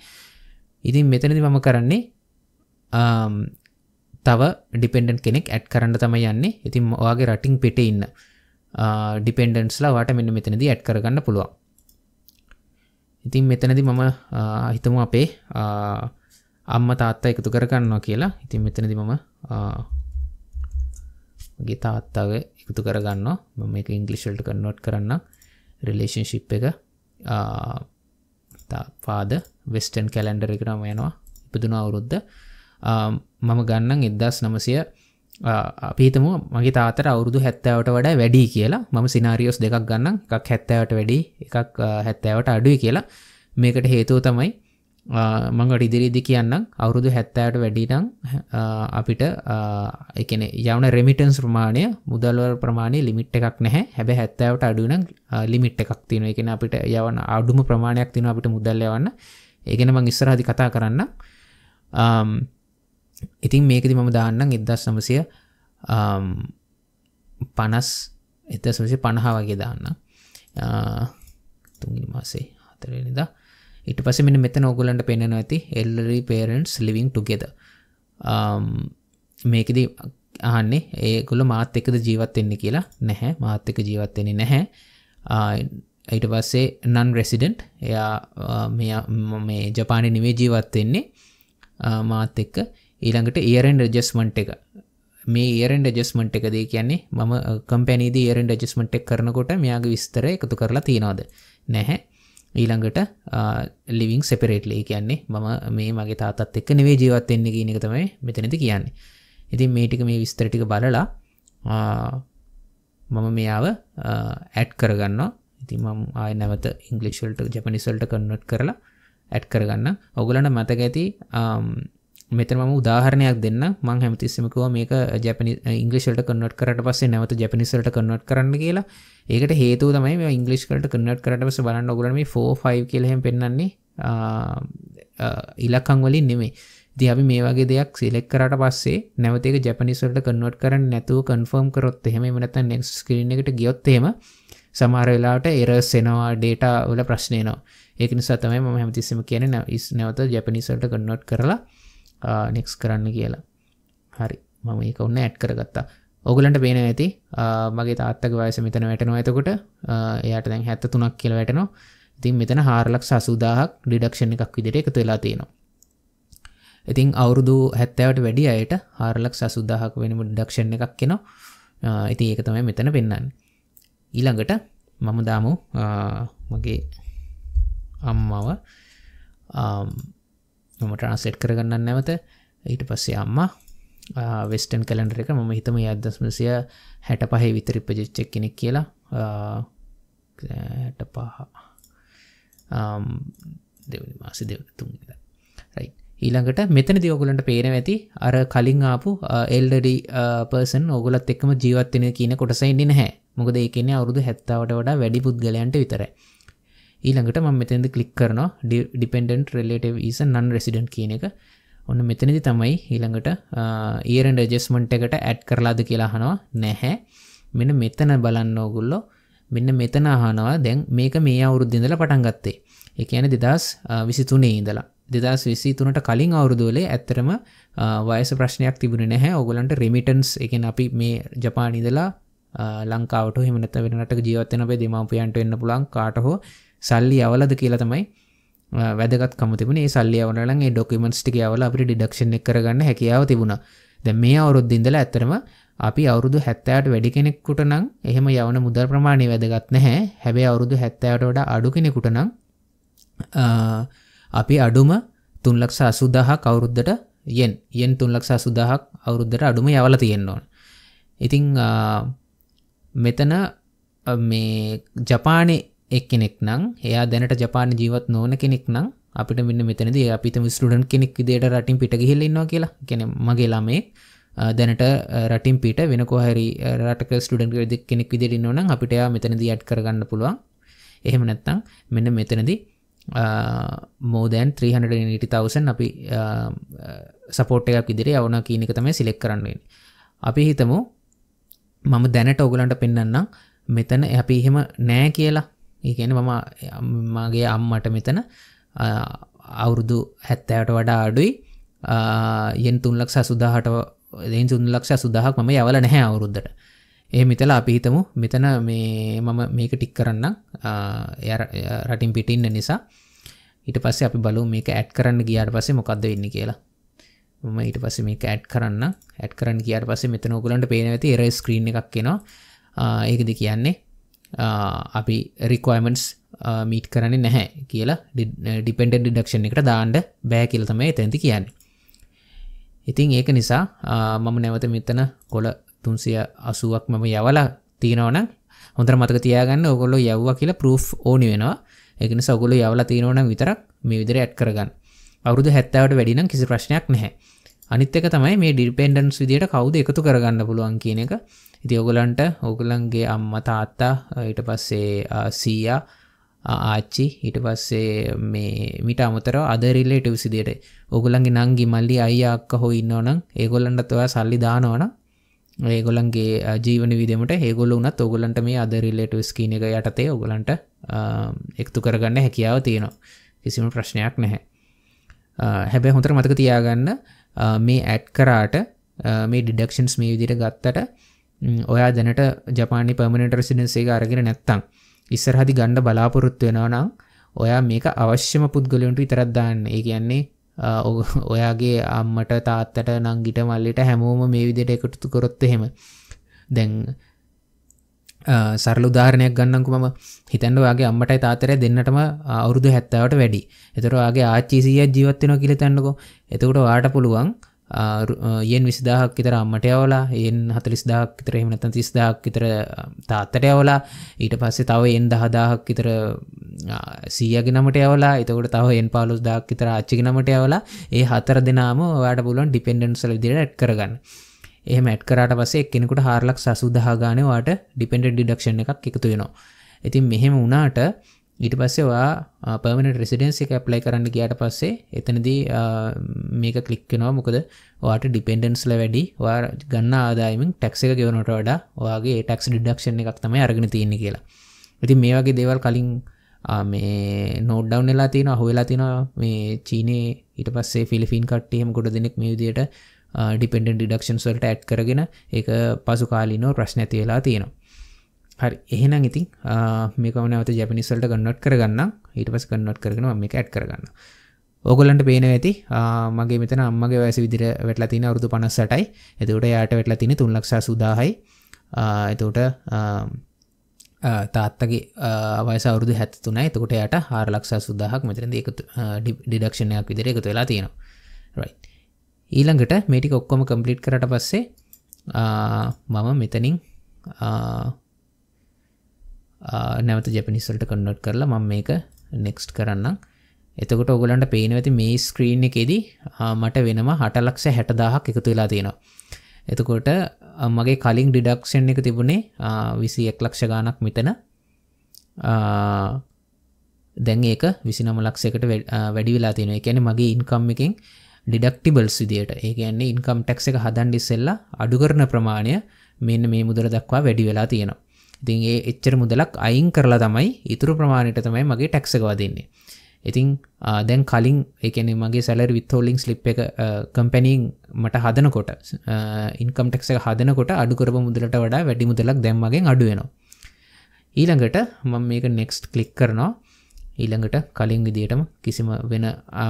ඉතින් මෙතනදි මම කරන්නේ තව ඩිපෙන්ඩන් කෙනෙක් ඇට් කරන්න තම යන්නේ ඉතින් ඔයාගේ රටින් පෙට ඉන්න ඩිපෙන්ඩන්ස්ලා වාට මෙන්න මෙතනදී ඇට් කරගන්න පුළුවන් ඉතින් මෙතනදි මම හිතමු අපේ අම්ම තාත්තා එකතු කරගන්නවා කියලා ඉතින් මෙතනදි මම ගේ තාත්තාගේ එකතු කරගන්න මම එක ඉංගලිෂල්ට කන්නොට් කරන්න රිලේශන්ශිප් එක පාද වෙස්ටන් කැලන්ඩර් එකනම යනවා ඉපදුන අවුරුද්ද මම ගන්නන් එදදාස් නමසය අපිතම මගේ තාතර අවුරුදු හැත්තෑවට වඩා වැඩි කියලා මම සිනාරියෝස් දෙකක් ගන්න එකක් හැත්තෑවට වැඩි එකක් හැත්තෑවට අඩුයි කියලා මේකට හේතුව තමයි මඟට ඉදිරිදි කියන්නම් අවුරුදු හැත්තෑට වැඩිටං අපිට එකන යවන රෙමිටන්ස් ප්‍රමාණය මුදල්වර ප්‍රමාණය ලිමිට් එකක් නැහැ හැබ හැත්තෑවට අඩුවන ලිමිට් එකක් තියෙන එකෙන අපිට යවන අඩුම ප්‍රමාණයක් තින අපිට මුදල්ලයවන්න ඒගෙන මං ඉස්සරහදි කතා කරන්න ඉතින් මේකති මම දාන්නම් ඉදදස් සමසය පනස් එත සමසය පණහා වගේ දාන්න තුන්ි මාසේ හතරනිදා ඉට පස මෙ මෙතන ඔගුලන්ට පෙන්න්න ඇති එල්ලරි පේරෙන්ටස් ලිවිං ටුගෙද මේකද අහන්නේ ඒගුල මාත් එකද ජීවත්වෙන්නේ කියලා නැහැ මාත්‍යක ජීවත්වෙන්නේ නැහැ ඊට පස්සේ නන් රෙසිඩෙන්ට් එයා මේ ජපානය නිවේ ජීවත්වෙන්නේ මාත් එක්ක ඊළඟට ඒරෙන්ඩ ජස්මන්ට් එක මේ ඒරෙන්ඩ ජස්මට් එකද කියන්නේ මම කම්පැනිද ඒරෙන්ඩ ජස්මට් එක කරනකොට මෙයාගේ විස්තර එකතු කරලා තියෙනවාද නැහැ ඊළඟට ලිවිං සෙපරේට්ලේ කියන්නේ මම මේ මගේ තාතත් එක්ක නෙවේ ජීවත්වෙන්නේ කියන තමයි මෙතනති කියන්නේ ඉතින් මේටික මේ විස්තරටික බලලා මම මෙයාව ඇඩ් කරගන්නවා ඉති මම ආය නැවත ඉංගලිෂල්ට ජපනිසල්ට කන්නොට් කරලා ඇඩ් කරගන්න ඔගලන මතක ඇති මෙතම උදාහරණයක් දෙන්න මං හැමතිස්සමකුව මේක ජැපනි ඉංගලිෂල්ට කන්නොට් කරට පස්සේ නැවත ජැපනිසල්ට කන්නොට් කරන්න කියලා ඒකට හේතු තමයි මේ ඉංගලිස්කට කනට කරටස බලන්න ඔගුලම ෆෝෆයි කියලහෙම පෙන්න්නේ ඉලක්කං වලින් නෙමේ දිහි මේ වගේ දෙයක් සිලෙක් කරට පස්සේ නැවතේ ජපනිස්වලට කනොට් කරන්න නැතුව කන්ෆර්ම් කරොත් එහෙම මනත නෙක් ස්කරන එකට ගියොත්තේම සමාරවෙලාට එරසෙනවා ඩේට වල ප්‍රශ්නයනවා ඒක නිසා තමයි ම හැමතිස්සම කියන ඉස් නැවත ජපනිසල්ට කන්නොට් කරලා නෙක්ස් කරන්න කියලා හරි මම ඒකවන්න ඇඩ් කරගත්තා ඔගලන්ට බේන ඇති මගේ තාත්තක වයස මෙතන වැටනවා ඇතකොට එයට දැන් හැත්ත තුනක් කියල වැටනවා ඉතින් මෙතන හාරලක් සසුදාහක් ඩිඩක්ෂණ එකක් විදිට එකතු වෙලා තියෙනවා ඉතින් අවුරුදු හැත්තෑවට වැඩි අයට හාරලක් සසුදාහක් වෙනම ඩක්ෂණ එකක් කෙනවා ඉති ඒක තමයි මෙතන පෙන්න්න ඊළඟට මම දාමු මගේ අම්මාව මම ට්‍රන්ස්ලෙට් කරගන්න නැවත ඊට පස්සේ අම්මා වෙස්ටන් කලන්ඩර එක මම හිතම අදස්මසය හැට පහහි විතරි පජච්චක් කෙනෙක් කියලා හැට පහ දෙවනි මාස දෙවතුන් රයි ඊළඟට මෙතන දියෝගලන්ට පේන ඇති අර කලින් ආපු එල්ඩඩ පර්සන් ඔගුලත් එක්ම ජීවත්වෙන කියන කොටසයින්න නැහැ මොකද ඒකන අවුදු හැත්තාවට වඩා වැඩි පුද්ගලයන්ට විතර ඊළඟට ම මෙතැද කලික් කරනවා ඩිපෙන්ඩට රෙලට ස නන් රෙසිඩන්් කියන එක ඔන්න මෙතනදි තමයි ඊළඟට ඒරන්ඩ ජෙස්මන්ට් එකට ඇඩ් කරලාද කියලාහනවා නැහැ මෙන මෙතන බලන්න ඕගුල්ලෝ මෙන්න මෙතන අහනවා දැන් මේක මේ අවුරුද්ධිඳල පටන්ගත්තේ එක ඇන දෙදස් විසිතුනේ ඉඳලා දෙදස් විසි තුනට කලින් අවුරුදුවලේ ඇත්තරම වයස ප්‍රශ්නයක් තිබුණ නැහැ ඔගොලන්ට රෙමිටන්ස් එකෙන් අපි මේ ජපානිදලා ලංකාවට හෙමනත වෙනට ජීවත්තන බේ දෙමාපියන්ට එන්න පුලන් කාට හෝ සල්ලි අවලද කියලා තමයි වැදගත්කම තිබන සල්ලියවනලන් ඩොකමන්ස්ටික අවල අපි ඩිඩක්ෂණ කරගන්න හැකියාව තිබුණ ද මේ අවුරුද්ධින්දල ඇත්තරම අපි අවුරුදු හැත්තෑට වැඩි කෙනෙක්කුට නම් එහෙම යවන මුදර් ප්‍රමාණය වැදගත් නැහැ හැබේ අවුරුදු හැත්තෑට වඩ අඩු කෙනෙකුට නම් අපි අඩුම තුන්ලක්ෂ අසුදාහ කවුරුද්දට යෙන් යෙන් තුන්ලක්ෂ අසුදාහක් අවුරුද්දට අඩුම යවල තියෙන්නවා ඉතිං මෙතන මේ ජපානේ එක් කෙනෙක් නම් එයා දැනට ජපාන ජීවත් නෝන කෙනෙක් නම් අපිට මෙන්න මෙතනද අපිතම ස්ටඩන් කෙනෙක් විදිට රටින් පිට ගිහිල්ලෙන්වා කියලා කෙන මගේ ළමේ දැනට රටින් පිට වෙනකොහරි රටක ස්ටඩන් දෙක් කෙනෙක් විදිරන්න ඕන අපිට මෙතනද අට් කරගන්න පුළුවන් එහෙම නැත්තං මෙන්න මෙතනදී මෝදෑන් 300ටවසන් අපි සපෝට්ටයක් ඉදිරි අවුන කීනක තමයි සිලෙක් කරන්නේ අපි හිතමු මම දැනට ඔගලන්ට පෙන්න්න මෙතන අපි එහෙම නෑ කියලා ඒකැන මම මගේ අම්මට මෙතන අවුරුදු හැත්තෑට වඩා අඩුයි යෙන් තුන්ලක් සසුදාහට දෙන් තුන්ලක්ෂ සුදහක් ම යවල නැහැ අවුරුද්දට ඒ මෙතල අපිහිතමු මෙතන මේ මම මේක ටික් කරන්න රටින් පිටින්න නිසා ඊට පස්සේ අපි බලු මේක ඇට් කරන්න ගියාට පස්සේ මොකක්ද වෙන්න කියලා මම ඊට පස්ස මේ ඇට් කරන්න ඇට් කරන්න කියට පස්සේ මෙතන ඔකුලන්ට පේන ඇති එර ස්ක්‍රීන් එකක් කෙනවා ඒකද කියන්නේ අපි රිකවමන්ස් මීට් කරන්නේ නැහැ කියලා ඩිපෙන්ඩ ඩිඩක්ෂණ එකට දාන්ඩ බෑ කියලතම තැති කියන්න ඉතිං ඒක නිසා මම නැවත මෙතන කොළ තුන්සිය අසුවක් මම යවලා තියෙනවන හොඳර මතක තියාගන්න ඔගොල්ලො යව්වා කියලා ප්‍රෝ් ඕනි වෙනවා එකන සගොල යවල තියෙනවන විතරක් මේ විදිර ඇත් කරගන්න අවුදු හැත්තාවට වැඩිනම් කිසි ප්‍රශ්නයක් නැහැ අනිත්තක තමයි මේ ඩිල්පෙන්ඩන්ස් විදිට කවුද එකතු කරගන්න පුළුවන් කියන එක ඉති ඔගලන්ට ඕගලන්ගේ අම්ම තාත්තා ඊට පස්සේ සීයා ආච්චි ඊට පස්සේ මේ මිට අමතර අදරිල්ලට විසිදියට ඔගුලන්ගේ නංගි මල්ලි අයියක්ක හෝ ඉන්නවනම් ඒගොල්ලන්ට තොයා සල්ලි දානවන ඒගොලන්ගේ ජීවන විදමට හෙගොල වනත් ඔගොලන්ට මේ අදරිල්ලට ස්කීන එක යටතේ ඔගලන්ට එක්තු කරගන්න හැකියාව තියෙනවා කිසිම ප්‍රශ්නයක් නැහැ හැබැ හොඳර මතක තියාගන්න මේ ඇඩ් කරාට මේ ඩිඩක්ෂන්ස් මේ විදිර ගත්තට ඔයා දැනට ජපානි පර්මණට රසිඩන්සේ අරගෙන නැත්තං ඉස්සරහදි ගණ්ඩ බලාපොරොත්තු වෙනවනම් ඔයා මේක අවශ්‍යම පුද්ගලයන්ට විතරත්දාන්න ඒ කියන්නේ ඔයාගේ අම්මට තාත්තට නංගිට මල්ලිට හැමෝම මේ විදිට එකටුතු කොරොත්ත හෙම දැන් සරල උදාහරණයක් ගන්නකු මම හිතන්න වගේ අම්මටයි තාතර දෙන්නටම අවුරුදු හැත්තාවට වැඩි එතර වගේ ආච්චිසිය ජීවත්වෙන කියල තැන්නකෝ එතකට වාට පුළුවන් යෙන් විසිදාහක් විතර අම්මට අවලා එන් හතලිස්දාක් විතර එමනතන් තිස්දාක් විතර තාත්තට අවලා ඊට පස්සේ තව එන් දහදාහක් විතර සීයග නමට අවලා එතකට තව එන් පාලුස් දාක් විතර අච්චි නමට අවලා ඒ හතර දෙනාම වැඩ පුලන් ඩිපෙන්ඩන්සල් දිර ඇට් කරගන්න එහම ඇට් කරට පසේ කෙනෙකුට හාරලක් සසුදහගානවාට ඩිපෙන්ඩ ඩිඩක්ෂණ එකක් එකතු වෙනවා ඉතින් මෙහෙම වනාට ඊට පස්සෙවා පර්මණ රෙසිඩන්සි එක ප්ලයි කරන්න කියට පස්සේ එතනදී මේක කලික්කෙනවා මොකද වාට ඩිපෙන්ඩන්ස්ල වැඩි වා ගන්න ආදායමින් ටැක්ස එක ගෙවනට වඩා වගේ ටක්ස් ඩිඩක්ෂණ එකක් තමයි අරගෙන තියෙන කියලා ඇති මේ වගේ දේවල් කලින් මේ නෝඩ්ඩව් වෙලා තියෙන හොවෙලා තින මේ චීනයේ ඊට පස්සේ ෆිලිෆින් කට්ටියම ගොඩ දෙනෙක් මියදියට ඩිපෙන්ඩන් ඩිඩක්ෂන්ස්වලට ඇට් කරගෙන ඒ පසු කාලිනෝ ප්‍රශ්න ඇතිවෙලා තියෙනවා හරි එහෙනම් ඉතින් මේකම නැවත ජැපිනිස්සල්ට ගන්නොට් කරගන්න ඊට පස් කන්නොට් කරගෙන මේ ඇට් කරගන්න ඕගොලන්ට පේන ඇති මගේ මෙතන අම්මගේ වැස විදිර වෙටලා තින අවරුදු පනස්සටයි එතකට යායට වෙටලා තින තුන්ලක්ෂ සුදාහයි එතට තාත්තගේ අවස අවුදු හැත් තුන එතකොට යට හාර ලක්ෂ සුදහක් මෙතරද ඩිඩක්ෂණයක් විදිර එකතු වෙලා තියෙනවා ඊළඟට මේටික ඔක්කොම කම්පලිට් කරට පස්සේ මම මෙතනින් නැවත ජැපිනිස්සල්ට කන්නොට් කරලා මම මේක නෙක්ස්ට් කරන්න එතකොට ඔගලන්ට පේනවති මේ ස්ක්‍රීන් එකෙදී මට වෙනම හටලක්ෂ හැටදාහක් එකතු වෙලා තියෙනවා එතකොට මගේ කලින් ඩිඩක්ෂන් එක තිබුණේ විසි එක් ලක්ෂ ගානක් මිතන දැන් ඒක විසිනම ලක්ෂයකට වැඩි වෙලා තියෙන එකැන මගේ ඉන්කම් එකෙන් ඩිඩක්ටිබල්ස් විදියට ඒකන්නේ ඉන්කම් ටක්ස එක හදන් ඩිස්සෙල්ලා අඩු කරන ප්‍රමාණය මෙන්න මේ මුදර දක්වා වැඩි වෙලා තියෙනවා ඉතින් ඒ එච්චර මුදලක් අයින් කරලා තමයි ඉතුරු ප්‍රමාණයට තමයි මගේ ටැක්සකවාදන්නේ ඉතිං දැන් කලින් එකන මගේ සැලර් විත්තෝලිින් ලිප් එක කම්පැනීන් මට හදනකොට ඉන්කම්ටෙක්ස හදනකොට අඩුකරප මුදලට වඩා වැඩි මුදලක් දැම්මගෙන් අඩුවෙනවා ඊළඟට මම මේක නෙක්ස්ට කලික් කරනවා ඊළඟට කලින් විදිටම කිසිම වෙන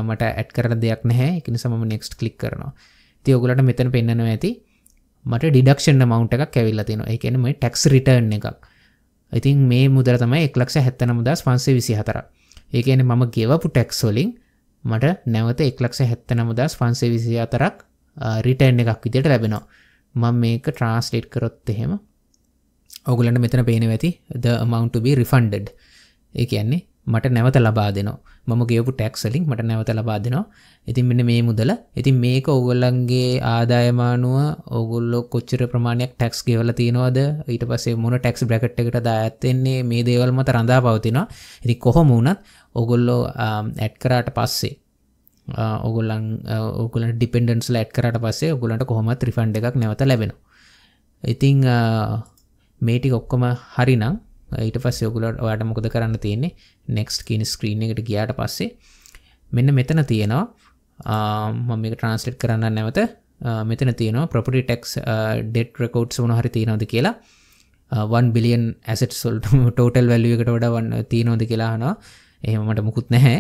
මට ඇත් කර දෙයක් නැහැ එකනි සම නෙක්ස්ට කලික් කරනවා තියඔගලට මෙතන පෙන්න්නනවා ඇති මට ඩිඩක්ෂන් මවන්ට එකක් ඇවිල්ල තියෙන එකනම ටෙක්ස් රිටර්න් එකක් ඉතින් මේ මුදර තමයි එක්ලක්ෂ හැත්තනම දස් පන්සේ විසි හතර ඒකන මම ගෙවපු ටෙක්ස්ෝලිින් මට නැවත එක්ලක්ෂ හැත්තනම දස් පන්සේ විසි අතරක් රිටර්න් එකක් විදියට ලැබෙනවා මං මේක ට්‍රන්ස්ලේට් කරොත් එහෙම ඔගුලට මෙතන පේන ඇති ද මවන්ටබ රිෆන්ඩඩ් ඒ කියන්නේ මට නැවත ලබා දෙනවා මම ගේපු ටැක්සලින් මට නැවත ලබා දෙනවා ඉතින් මෙන්න මේ මුදල ඉතින් මේක ඔගොල්ලන්ගේ ආදායමානුව ඔගොල්ලො කොච්චර ප්‍රමාණයක් ටැක්ස් ගෙවල තියෙනවාද ඊට පසේ මොන ටැක්ස් බ්‍රකට් එකට දාඇත්තෙන්නේ මේ දේවල් මත රඳා පවතිනවා ඉති කොහොම වුණත් ඔගොල්ලෝ ඇඩ් කරාට පස්සේ ඔගොල්ලන් ඔගුල ඩිපෙන්ඩන්ස් ලඇඩ් කරට පස්සේ ඔගුලන්ට කොහොමත් රිෆන්ඩ එකක් නැවත ලැබෙන ඉතිං මේටි ඔක්කොම හරිනම් ඊට පස් යොගුලට ඔයාට මොකද කරන්න තියෙන්නේ නෙක්ස් කියන ස්ක්‍රීන් එකට ගියාට පස්සේ මෙන්න මෙතන තියෙනවා මම ට්‍රන්ස්ලට් කරන්න නැවත මෙතන තියෙනවා පොපටි ටෙක්ස් ඩෙට් රකෝඩ්ස් වන හරි තියෙනවද කියලා 1 බිලියන් ඇසට සොල් ටෝටල් වැල්ලිය එකට වඩවන්න තියනොද කියලාහනවා එහෙමට මුකුත් නැහැ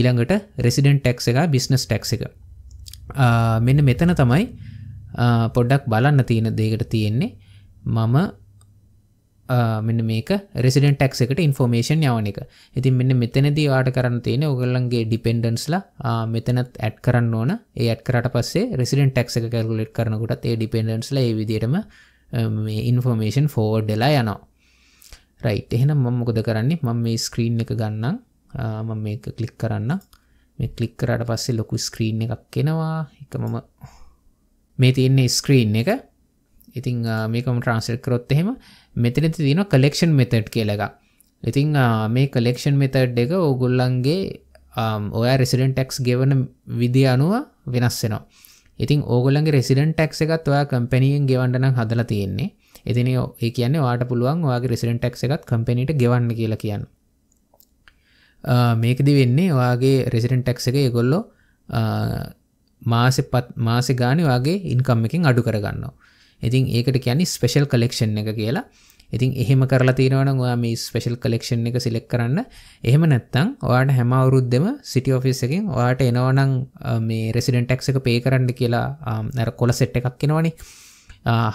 ඊළඟට රෙසිඩෙන්ට ටෙක් එක බිස්නස් ටෙක් එක මෙන්න මෙතන තමයි පොඩ්ඩක් බලන්න තියෙන දේකට තියෙන්නේ මම මෙන්න මේක රෙසිඩෙන් ටක් එකට ඉන්ෆෝර්මේෂන් යවන එක ඉතින් මෙන්න මෙතනදී වාට කරන්න තියෙන ඔගල්ලන්ගේ ඩිපෙන්ඩන්ස්ලා මෙතනත් ඇඩ් කරන්න ඕන ඒ ඇඩ් කරට පස්සේ රෙසිඩෙන් ටක් එක කැරුලෙට් කරනකොටත් ඒ ඩිපෙන්ඩන්ස්ල ඒ විදිරම මේ ඉන්ෆෝර්මේෂන් ෆෝඩ්ඩලා යනවා රයිට් එහෙනම් මම්මකොද කරන්නේ මම මේ ස්ක්‍රීන් එක ගන්නම් මම මේක කලික් කරන්න මේ කලික් කරට පස්සේ ලොකු ස්ක්‍රීන් එකක් කෙනවා එක මම මේ තියන්නේ ස්ක්‍රීන් එක ඉතිං මේකම ට්‍රන්සල් කරොත් එහෙම මෙතන තියෙන කලෙක්ෂන් මෙතට් කියලක ඉතිං මේ කලෙක්ෂන් මෙතට් එක ඕගොල්ලන්ගේ ඔය රෙසිඩෙන්ටක්ස් ගෙවන විදි අනුව වෙනස්සෙනවා ඉතින් ඕගොල්ලන්ගේ රෙසිඩෙන්ටක් එකත් ඔයා කම්පැනියෙන් ගෙවන්ඩන හදල තියෙන්නේ එතින ඒ කියන්නේ වාට පුළුවන් වාගේ රෙසිඩෙන්ටක් එකත් කම්පැනට ගෙවන්න කියලා කියන්න මේකදි වෙන්නේ ඔයාගේ රෙසිඩෙන්ටක් එක ගොල්ලො මාසෙ පත් මාසෙ ගානි වගේ ඉන්කම් එකින් අඩු කරගන්නවා ඉතින් ඒකට කියන්නේ ස්පෙෂල් කලෙක්ෂන් එක කියලා ඉතින් එහෙම කරලා තියෙනවනම් ඔයා මේ ස්පෙෂල් කලෙක්ෂන් එක සිලෙක් කරන්න එහෙම නැත්තම් ඔයාට හැම අවුරුද්දෙම සිටි ඔෆිස් එකෙන් ඔයාට එනවනම් මේ රෙසිඩෙන්ට් ටැක්ස් එක පේ කරන්න කියලා අර කොළ සෙට් එකක් එනවනේ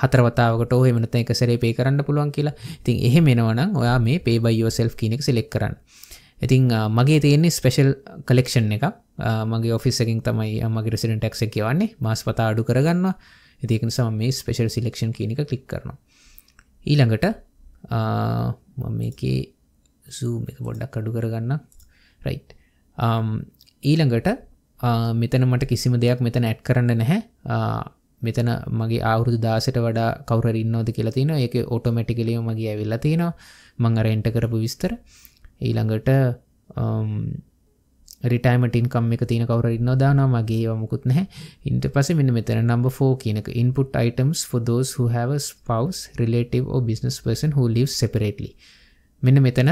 හතරවතාවකට එහෙම නැත්නම් එක සැරේ පේ කරන්න පුළුවන් කියලා. ඉතින් එහෙම එනවනම් ඔයා මේ pay by yourself කියන එක සිලෙක්ට් කරන්න. ඉතින් මගේ තියෙන්නේ ස්පෙෂල් කලෙක්ෂන් එකක්. මගේ ඔෆිස් එකකින් තමයි මගේ රෙසිඩෙන්ට් ටැක්ස් එක කියවන්නේ. මාස් පතා අඩු කරගන්නවා. ඉතින් ඒක නිසා මේ ස්පෙෂල් සිලෙක්ෂන් කියන එක ක්ලික් කරනවා. ඊළඟට මම එක සූ එක බොඩ්ඩක් අඩු කරගන්න රයි් ඊළඟට මෙතන මට කිසිම දෙයක් මෙතන ඇට් කරන්න නැහැ මෙතන මගේ අවුරුදු දාසට වඩා කවර ඉන්නෝද කියලා තින එක ඔටෝමැටිකලිය මගේ ඇවිල්ලා තියෙනවා මං අරෙන්ට කරපු විස්තර ඊළඟට රිටයිමට ඉන්කම් එක තියෙන කවර ඉන්නදානා මගේ මුකුත් නැහැ ඉන්ට පස මෙන්න මෙතන නම්බ ෝ කියනක ඉන්පුට items for those who have a spouse relative or business person who lives separately මෙන්න මෙතන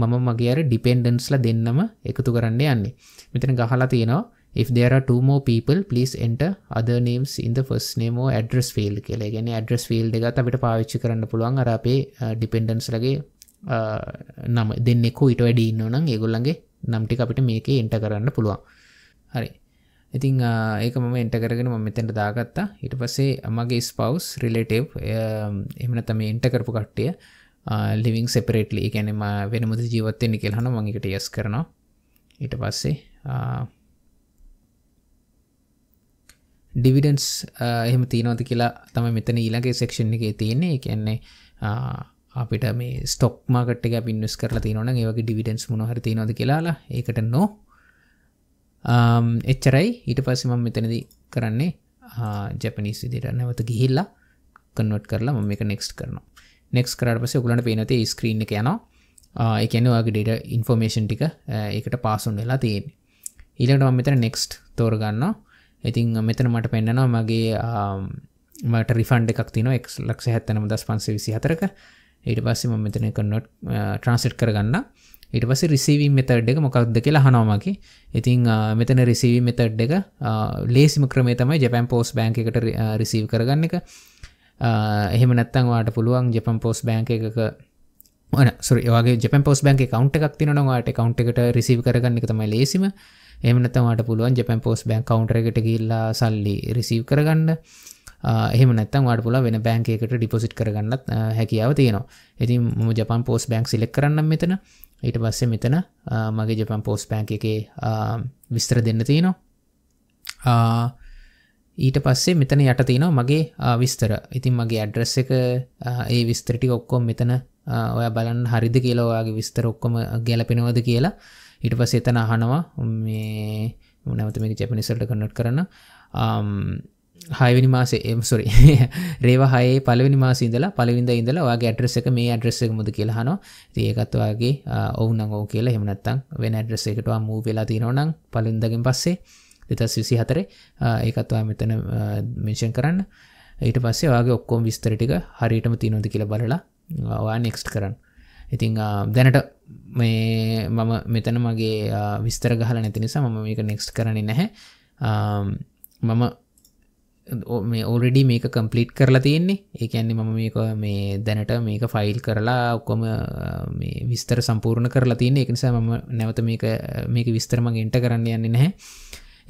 මම මගේ අර ඩිපෙන්ඩන්ස්ල දෙන්නම එකතු කරන්න යන්නේ මෙතන ගහලා තියෙනවා if there are two more people please enter other names in the first name or address field කියලා ගැන address field එකත් අපිට පාවිච්චි කරන්න පුළුවන් අර අපේ ඩිපෙන්ඩන්ස් ලගේ නම දෙන්නෙකු ඉට වැඩි ඉන්න නම් ඒගොල්ලන්ගේ නම්ටි අපිට මේක එන්ට කරන්න පුළුවන් හරි ඉතිං ඒක මම එන්ට කරගෙන ම මෙතැට දාගත්තා ඉට පසේ මගේ ස්පවස් රිලේටව් එමන තම එන්ට කරපු කට්ටිය ලිවිං සෙපරේට්ලි ගැනම වෙනමුද ජීවත්තය නිකෙල් හන මඟකට යස් කරනවා ඊට පස්සේ ඩිවිඩන්ස් එහෙම තියනවති කියලා තම මෙතන ඊළගේ සෙක්ෂණ එක තියෙන්නේ කියන්නේ අපිට මේ ස්ටොක් මාගට් එක පින්ස් කරලා තිනොන ඒවගේ ඩිවිඩන්ස් මොහර තිනොද කියලාලා ඒකට නෝ um, එච්චරයි ඊට පස්සම මෙතනද කරන්නේ ජැපනිස් විදිට නැවත ගිහිල්ලා කන්නොට් කරලා මම එක නෙක්ස් කරනවා නෙක්ස් කරට පස ගලට පේනති ස්ක්‍රීන් එක යනවා එකනවාගේ ඩට ඉන්ෆෝර්මේෂන් ටික ඒකට පාසුන් වෙලා තියෙන් ඊලට මෙතන නෙක්ස්ට තෝරගන්න ඉතින් මෙතන මට පෙන්න්නනවා මගේ මට රිෆන්ඩ එකක් තින එක් ලක්ෂ හැත්තනම දස් පන්සේ විසි හතරක ඊට පස්ස ම මෙතන කන්නොට් ට්‍රන්සිට් කරගන්න ඉට පස රිසිවීම් මෙතඩ් එක මොකක්ද කියලා හනෝමකි ඉතිං uh, මෙතන රිසිවීම් මෙතඩ් එක uh, ලේසිම ක්‍රමේ තමයි ජැපන් පෝස් බෑන්ක එකට රිසිව් uh, කරගන්න එක එහෙම නැත්තන්වාට පුළුවන් ජපන් පෝස් බෑන්ක එකක සරගේ ජපන් පෝස් බෑන්ක කවන්් එකක් තිනවාට කවන්් එකට රිසිව් කරගන්න එක තමයි ලේසිම එමනතමට පුළුවන් ජපන් පෝස් බෑන් කවන්ටර එකට ගිල්ලා සල්ලි රිසිව් කරගන්න එහම නැත්තම් වාට පුල වෙන බෑන්කේකට ඩිපොසිට් කරගන්නත් හැකියාව තියෙනවා ඇති ම ජපන් පෝස් බැංක් සිලෙක් කරන්න මෙතන ඊට පස්සේ මෙතන මගේ ජපන් පෝස් බෑන්ක එකේ විස්තර දෙන්න තියෙනවා ඊට පස්සේ මෙතන යට තියෙනවා මගේ විස්තර ඉතින් මගේ ඇඩ්‍රස් එක ඒ විස්ත්‍රටි ඔක්කොම් මෙතන ඔය බලන් හරිද කියලවාගේ විස්තර ඔක්කොම ගැලපෙනවද කියලා ඉට පස් එතන අහනවා මේ නැවතම ජැපනිසල්ට කනට කරන හයවිනි මාසේ එම්සොරි (laughs) රේවා හයේ පලවිනි මාසිදලා පලවිද ඉඳල වගේ ඇඩ්‍රෙස එක මේ ඇඩ්‍රෙසක මුද කියලහනවා තියකත්වාගේ ඔවුන ඕ කියලා හෙමනත්තං වෙන ඇඩ්‍රෙස එකටවා මූ වෙලා තිනෝනං පලින්දගින් පස්සේ දෙතස් විසි හතරේ ඒකත්වා මෙතන මෙෂන් කරන්න ඊට පස්සේ වගේ ඔක්කෝම් විස්තරටික හරිටම තිනොද කියල බලලා වා නෙක්ස්ට කරන්න ඉතිං දැනට මේ මම මෙතන මගේ විස්තර ගහල නැති නිසා මම මේක නෙක්ස්ට කරන්නේ නැහැ මම මේ ඕරඩි මේක කම්පලිට් කරලා තියෙන්නේ ඒකන්නේ මම මේක මේ දැනට මේක ෆයිල් කරලා ඔක්කොම විස්තර සම්පූර්ණ කරලා තියන්න එකනිසා මම නැවත මේක මේක විස්තරමක් එන්ට කරන්න යන්නේ නැහැ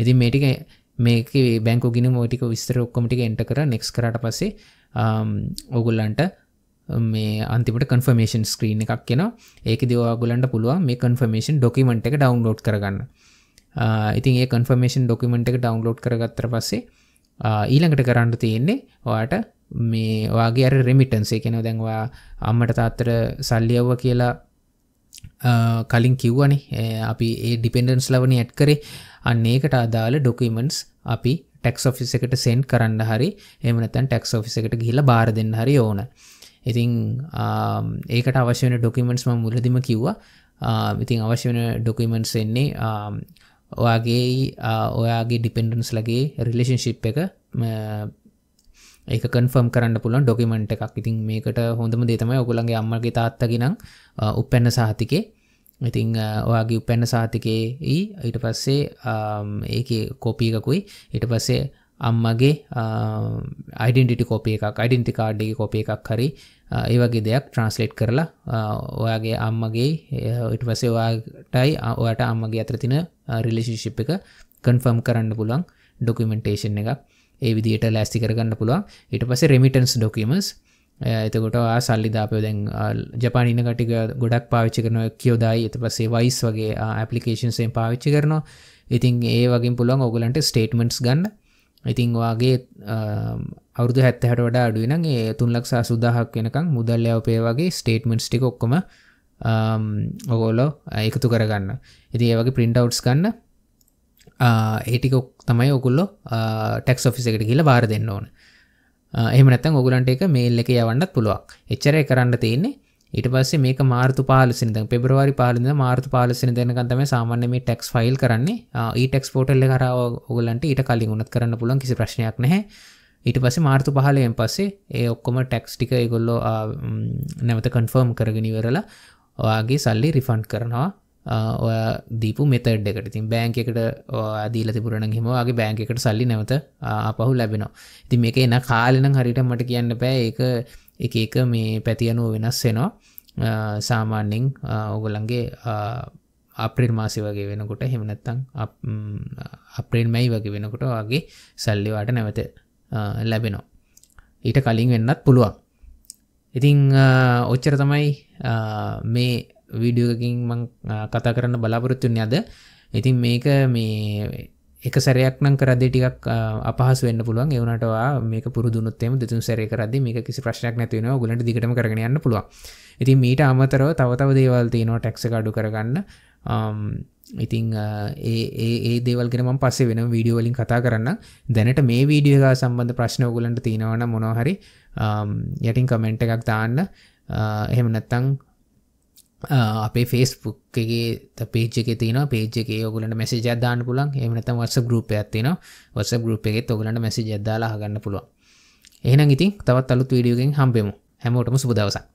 ඉතින් මේටික මේක බැංකු ගෙන මෝටික විස්තර ඔක්කොමටික එන්ට කර නෙක්ස් කරට පස්සේ ඔගුල්ලන්ට මේ අන්තිමට කන්ෆර්මේෂන් ස්ක්‍රීන් එකක් කියෙන ඒක දවාගුලන්ට පුළුවන් මේ කන්ෆර්මේෂන් ඩොකිමට එක ඩවන්ලෝඩ් කරගන්න ඉතින් ඒ කන්ෆර්මේෂන් ඩොකිමට එක ඩවන්ලෝඩ් කරගත්තර පස්සේ ඊළඟට කරන්න තියෙන්නේ ඔයාට මේ වගේ අර රෙමිටන්සේ කෙන දැන්වා අම්මට තාත්තර සල්ලියව්ව කියලා කලින් කිව්වනි අපි ඒ ඩිපෙන්ඩන්ස් ලවනි ඇත් කරේ අන්න ඒකට අදාළ ඩොකමන්ස් අපි ටෙක්ස් ෆිස් එකට සෙන්් කරන්න හරි එමනතන් ටෙක්ස් ෆිස් එකට ගිහිල බාර දෙන්න හරි ඕන ඉතිං ඒකට අවශ්‍යන ඩොකමෙන්ට්ස්ම මුලදිම කිව්වා ඉතින් අවශ්‍ය වන ඩොකමන්ස් එන්නේ ඔයාගේ ඔයාගේ ඩිපෙන්ඩන්ස් ලගේ රිලේශන්ශිප් එක ඒක කන්ෆර්ම් කරන්න පුළන් ඩොකිමට එකක් ඉතින් මේකට හොඳම දේතමයි ඔකුළන්ගේ අම්මගේ තාත්තගෙනම් උපැන්න සාහතිකේ ඉතිං ඔයාගේ උපැන්න සාතිකයේ ඊට පස්සේ ඒක කොපීකකුයි ඉට පස්සේ අම්මගේ අයිඩෙන්ටිටි කොපිය එකක් අයිඩෙන්ටි කාඩ්ඩගේ කොපිය එකක් හරි ඒවගේ දෙයක් ට්‍රන්ස්ලේට් කරලා ඔයාගේ අම්මගේ ඉට පසවාටයි ඔයාට අම්මගේ අතර තින රිලිශිප් එක කන්ෆර්ම් කරන්න පුළන් ඩොකමෙන්ටේෂන් එක ඒ විදිට ලෑස්ති කරගන්න පුළුවන් ඉට පස රෙමිටන්ස් ඩොකීමස් එතකොට සල්ලි දාපය දැන් ජපානින කටික ගොඩක් පාවිච්චි කරන කියෝදායි එත පසේ වයිස් වගේ ඇපලිකේන්සෙන් පාවිච්චි කරනවා ඉතින් ඒ වගේ පුළන් ඔගලන්ට ස්ටේටමන්ස් ගන්න ඉතිං වගේ uh, අවුදු හැත්තහට වඩා අඩුවෙන ඒ තුන් ලක්ෂ සුදාහක් වෙනකං මුදල්ලයවපේ වගේ ස්ටේටමෙන්ට්ස් ටික ඔක්කොම um, ඔගෝලෝ uh, එකතු කරගන්න ඉති ඒවගේ පින්ට අවට්ස් ගන්න uh, ඒටිකොක් තමයි ඔකුල්ලො ටෙක්ස් ෆිස එකට කියලා බාර දෙන්න ඕන එහමනත්තන් ඔගුලන්ට එක මේල් එක යවන්නත් පුළුවන් එච්චරය කරන්න තියෙන්නේ ඊට පස්සේ මේක මාර්තු පාලසිනද පෙබරවාරි පාලද මාර්තු පාලසින දෙනකන්තම සාමාන්‍ය මේ ටෙක්ස් ෆයිල් කරන්නේ ඊටෙක් පෝටල්ල කර ඔගලන්ට ඊට කලින් උනත් කරන්න පුලන් කිසි ප්‍රශ්නයක් නැහැ ඊට පස මාර්තු පහලයෙන් පස්සේ ඒ ඔක්කොම ටැක්ස් ටික ඒගොල්ලෝ නැවත කන්ෆර්ම් කරගෙනවරලා ඔයාගේ සල්ලි රිෆන්් කරනවා ඔය දීපු මෙතඩ් එකට තින් බෑංක එකට දීල තිබරන හෙමවාගේ බෑංක එකට සල්ලි නැවත අපහු ලැබෙනවා ඉති මේක එන කාලන හරිට මට කියන්න බෑ ඒක එක එක මේ පැතියනුව වෙනස් වෙනවා සාමාන්‍යෙන් ඔගොලන්ගේ අප්‍රේල් මාසි වගේ වෙනකොට හෙමනැත්තං අප්‍රේල් මැයි වගේ වෙනකොට වගේ සල්ලිවාට නැවත ලැබෙනවා ඊට කලින් වෙන්නත් පුළුවන් ඉතිං ඔච්චර තමයි මේ විඩියෝකින් මං කතා කරන්න බලාපොරොත්තුන් යද ඉතින් මේක මේ එක සැරයක් නම් කරදේ ටිකක් අපහස වන්න පුළුවන් එවනටවා මේක පුරදුනොත්තෙම දෙතු සැරය කරද මේක කිසි ප්‍රශ්යක් නැතිවෙන ගලට දිගටම කරගන්න පුළුව ඉතින් මීට අමතරව තවතව දේවල්තිය නො ටක්ස ගඩු කරගන්න ඉතිං ඒ දේවල්ගෙනම පස්සේ වෙන වීඩියෝ වලින් කතා කරන්න දැනට මේ වීඩියග සම්බඳ ප්‍රශ්න ගලන්ට තියෙනවන මොනොහරි යටින් කමෙන්ට් එකක් තාන්න එහෙම නැත්තං අපේ ෆේස්පුක්ගේ පේජ් එක තින පේජ් එක ඔගලට මැසි ජදදාන්න පුලන් එමනත වස ගරුප ඇත්තින වස ගරුප් එකෙත් ඔගලට මැසි ජදදාලා හගන්න පුළුවන් එහෙන ඉතින් තවත් අලුත් වීඩියෝගෙන් හම්බෙමු හැමෝටම සුබදවසක්